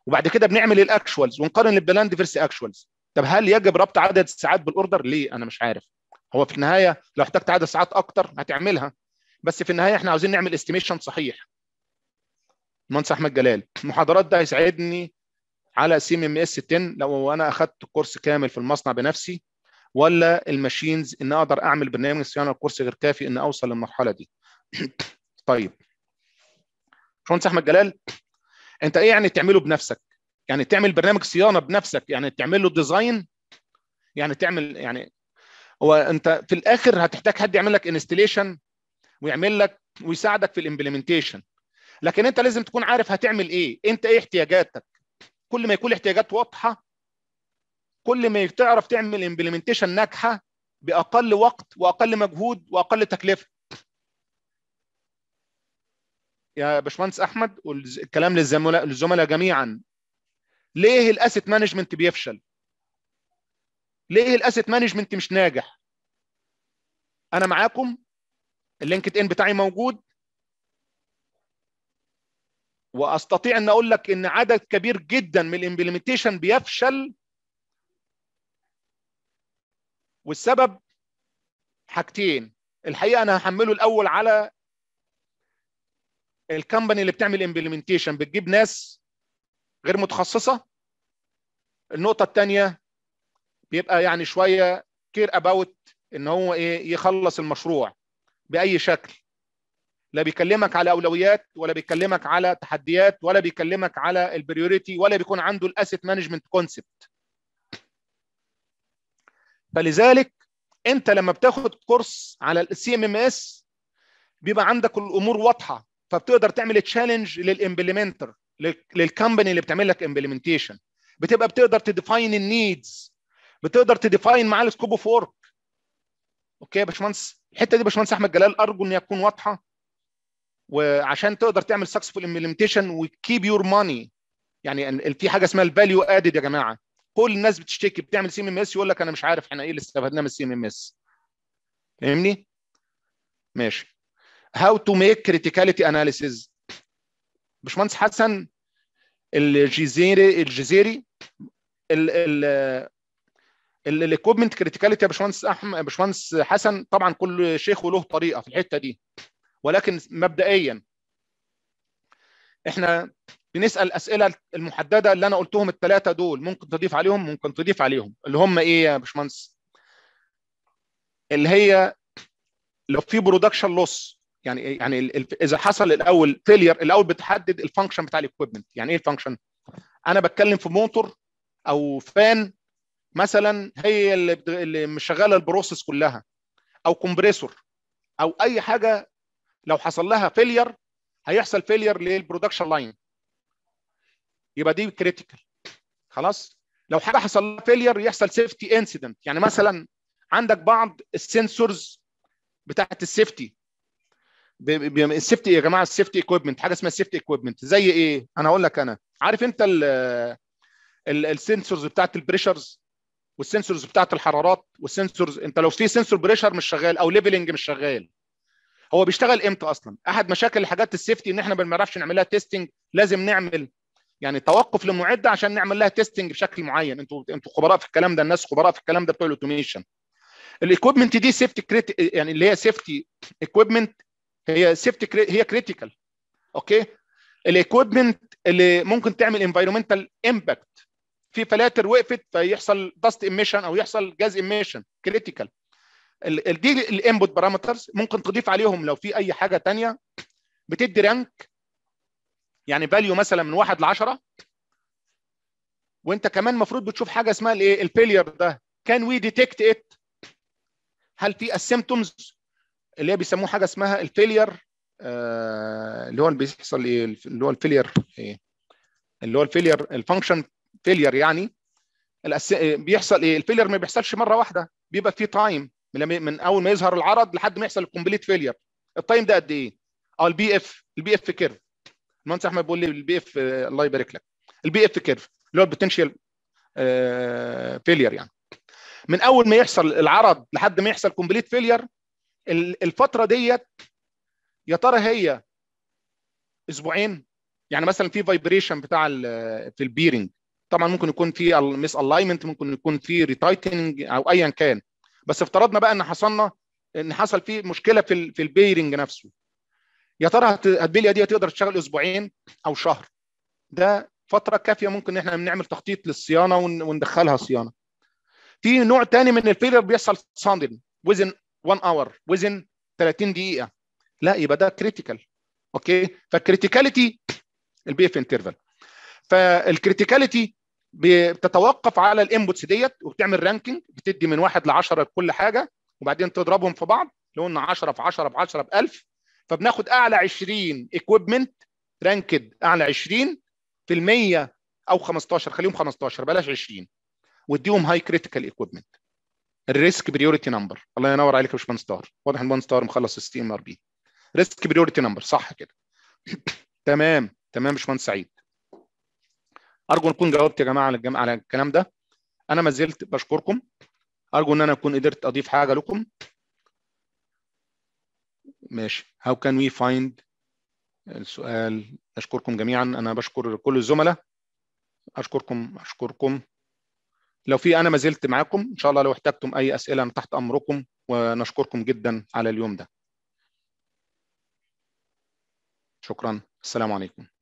وبعد كده بنعمل الاكشوالز ونقارن البلاند فيرس اكشوالز طب هل يجب ربط عدد الساعات بالاوردر ليه انا مش عارف هو في النهايه لو احتجت عدد ساعات اكتر هتعملها بس في النهايه احنا عاوزين نعمل استيميشن صحيح المهندس احمد جلال المحاضرات ده هيساعدني على سي ام ام اس 10 لو انا اخدت كورس كامل في المصنع بنفسي ولا الماشينز ان اقدر اعمل برنامج صيانه الكورس غير كافي ان اوصل للمرحله دي طيب باشمهندس احمد جلال انت ايه يعني تعمله بنفسك يعني تعمل برنامج صيانه بنفسك يعني تعمل له ديزاين يعني تعمل يعني هو انت في الاخر هتحتاج حد يعمل لك انستليشن ويعمل لك ويساعدك في الامبلمنتيشن لكن انت لازم تكون عارف هتعمل ايه انت ايه احتياجاتك كل ما يكون الاحتياجات واضحه كل ما تعرف تعمل امبلمنتيشن ناجحه باقل وقت واقل مجهود واقل تكلفه يا باشمهندس احمد والكلام للزملاء جميعا ليه الاسيت مانجمنت بيفشل ليه الاسيت مانجمنت مش ناجح انا معاكم اللينكد ان بتاعي موجود واستطيع ان اقول لك ان عدد كبير جدا من الامبلمنتيشن بيفشل والسبب حاجتين الحقيقه انا هحمله الاول على الكمباني اللي بتعمل امبلمنتيشن بتجيب ناس غير متخصصه النقطه الثانيه بيبقى يعني شويه كير اباوت ان هو ايه يخلص المشروع باي شكل لا بيكلمك على اولويات ولا بيكلمك على تحديات ولا بيكلمك على البريوريتي ولا بيكون عنده الاسيت مانجمنت كونسبت فلذلك انت لما بتاخد كورس على السي ام ام اس بيبقى عندك الامور واضحه فبتقدر تعمل تشالنج للامبلمنتر للكمباني اللي بتعمل لك امبلمنتيشن بتبقى بتقدر تديفاين النيدز بتقدر تديفاين معاه السكوب اوف ورك اوكي يا باشمهندس الحته دي باشمهندس احمد جلال ارجو ان تكون واضحه وعشان تقدر تعمل سكسفول امبلمنتيشن وتكيب يور ماني يعني في حاجه اسمها الفاليو ادد يا جماعه كل الناس بتشتكي بتعمل سي ام ام اس يقول لك انا مش عارف احنا ايه اللي استفدناه من السي ام ام اس فاهمني ماشي هاو تو ميك كريتيكاليتي اناليسيز باشمهندس حسن الجزيري الجزيري ال ال الاكوبمنت كريتيكاليتي يا باشمهندس احمد باشمهندس حسن طبعا كل شيخ وله طريقه في الحته دي ولكن مبدئيا احنا بنسال اسئله المحدده اللي انا قلتهم الثلاثه دول ممكن تضيف عليهم ممكن تضيف عليهم اللي هم ايه يا باشمهندس اللي هي لو في برودكشن لوس يعني إيه؟ يعني اذا حصل الاول فيلير الاول بتحدد الفانكشن بتاع الاكويبمنت يعني ايه الفانكشن انا بتكلم في موتور او فان مثلا هي اللي اللي مشغله البروسيس كلها او كومبريسور او اي حاجه لو حصل لها فيلير هيحصل فيلير للبرودكشن لاين يبقى دي كريتيكال خلاص لو حاجه حصل لها فيلير يحصل سيفتي انسيدنت يعني مثلا عندك بعض السنسورز بتاعه السيفتي السيفتي يا جماعه السيفتي ايكويبمنت حاجه اسمها السيفتي ايكويبمنت زي ايه انا اقول لك انا عارف انت السنسورز بتاعه البريشرز والسنسورز بتاعه الحرارات والسنسورز انت لو في سنسور بريشر مش شغال او ليفلنج مش شغال هو بيشتغل امتى اصلا احد مشاكل الحاجات السيفتي ان احنا ما بنعرفش نعملها تيستنج لازم نعمل يعني توقف لمعده عشان نعمل لها تيستنج بشكل معين انتوا انتوا خبراء في الكلام ده الناس خبراء في الكلام ده بتوع الاوتوميشن الاكويبمنت دي سيفتي كريت يعني اللي هي سيفتي اكويبمنت هي سيفتي هي كريتيكال اوكي الاكويبمنت اللي ممكن تعمل انفايرمنتال امباكت في فلاتر وقفت فيحصل داست ايميشن او يحصل جاز ايميشن كريتيكال دي الانبوت بارامترز ممكن تضيف عليهم لو في اي حاجه ثانيه بتدي رانك يعني فاليو مثلا من 1 ل 10 وانت كمان المفروض بتشوف حاجه اسمها الايه الفيلير ده كان وي ديتكت ات هل في السيمتومز اللي هي بيسموه حاجه اسمها الفيلير آه، اللي هو اللي بيحصل ايه اللي هو الفيلير ايه اللي هو الفيلير الفانكشن فيلير يعني بيحصل ايه الفيلير ما بيحصلش مره واحده بيبقى في تايم من اول ما يظهر العرض لحد ما يحصل الكومبليت فيلير التايم ده قد ايه؟ اه البي اف البي اف كيرف المهندس احمد بيقول لي البي اف آه، الله يبارك لك البي اف كيرف اللي هو البوتنشال فيلير آه، يعني من اول ما يحصل العرض لحد ما يحصل كومبليت فيلير الفتره ديت يا ترى هي اسبوعين يعني مثلا في فايبريشن بتاع في البيرنج طبعا ممكن يكون في ميس الاينمنت ممكن يكون في ريتايتنج او ايا كان بس افترضنا بقى ان حصلنا ان حصل فيه مشكله في في البيرنج نفسه يا ترى هتبيليا دي تقدر تشتغل اسبوعين او شهر ده فتره كافيه ممكن ان احنا نعمل تخطيط للصيانه وندخلها صيانه في نوع تاني من الفيلر بيحصل ساندن وزن 1 اور وزن 30 دقيقه لا يبقى ده كريتيكال اوكي فالكريتيكاليتي البي اف انترفال فالكريتيكاليتي بتتوقف على الانبوتس ديت وبتعمل رانكينج بتدي من واحد ل 10 لكل حاجه وبعدين تضربهم في بعض لو قلنا 10 في 10 في 10 ب 1000 فبناخد اعلى 20 اكويبمنت رانكد اعلى 20 في المية او 15 خليهم 15 بلاش 20 واديهم هاي كريتيكال اكويبمنت الريسك بريورتي نمبر الله ينور عليك يا باشمهندس طاهر واضح ان باشمهندس ستار مخلص السي ام ار بي ريسك بريورتي نمبر صح كده تمام تمام يا باشمهندس سعيد ارجو ان اكون جاوبت يا جماعه على على الكلام ده انا ما زلت بشكركم ارجو ان انا اكون قدرت اضيف حاجه لكم ماشي هاو كان وي فايند السؤال اشكركم جميعا انا بشكر كل الزملاء اشكركم اشكركم لو في انا ما زلت معاكم ان شاء الله لو احتجتم اي اسئله انا تحت امركم ونشكركم جدا على اليوم ده شكرا السلام عليكم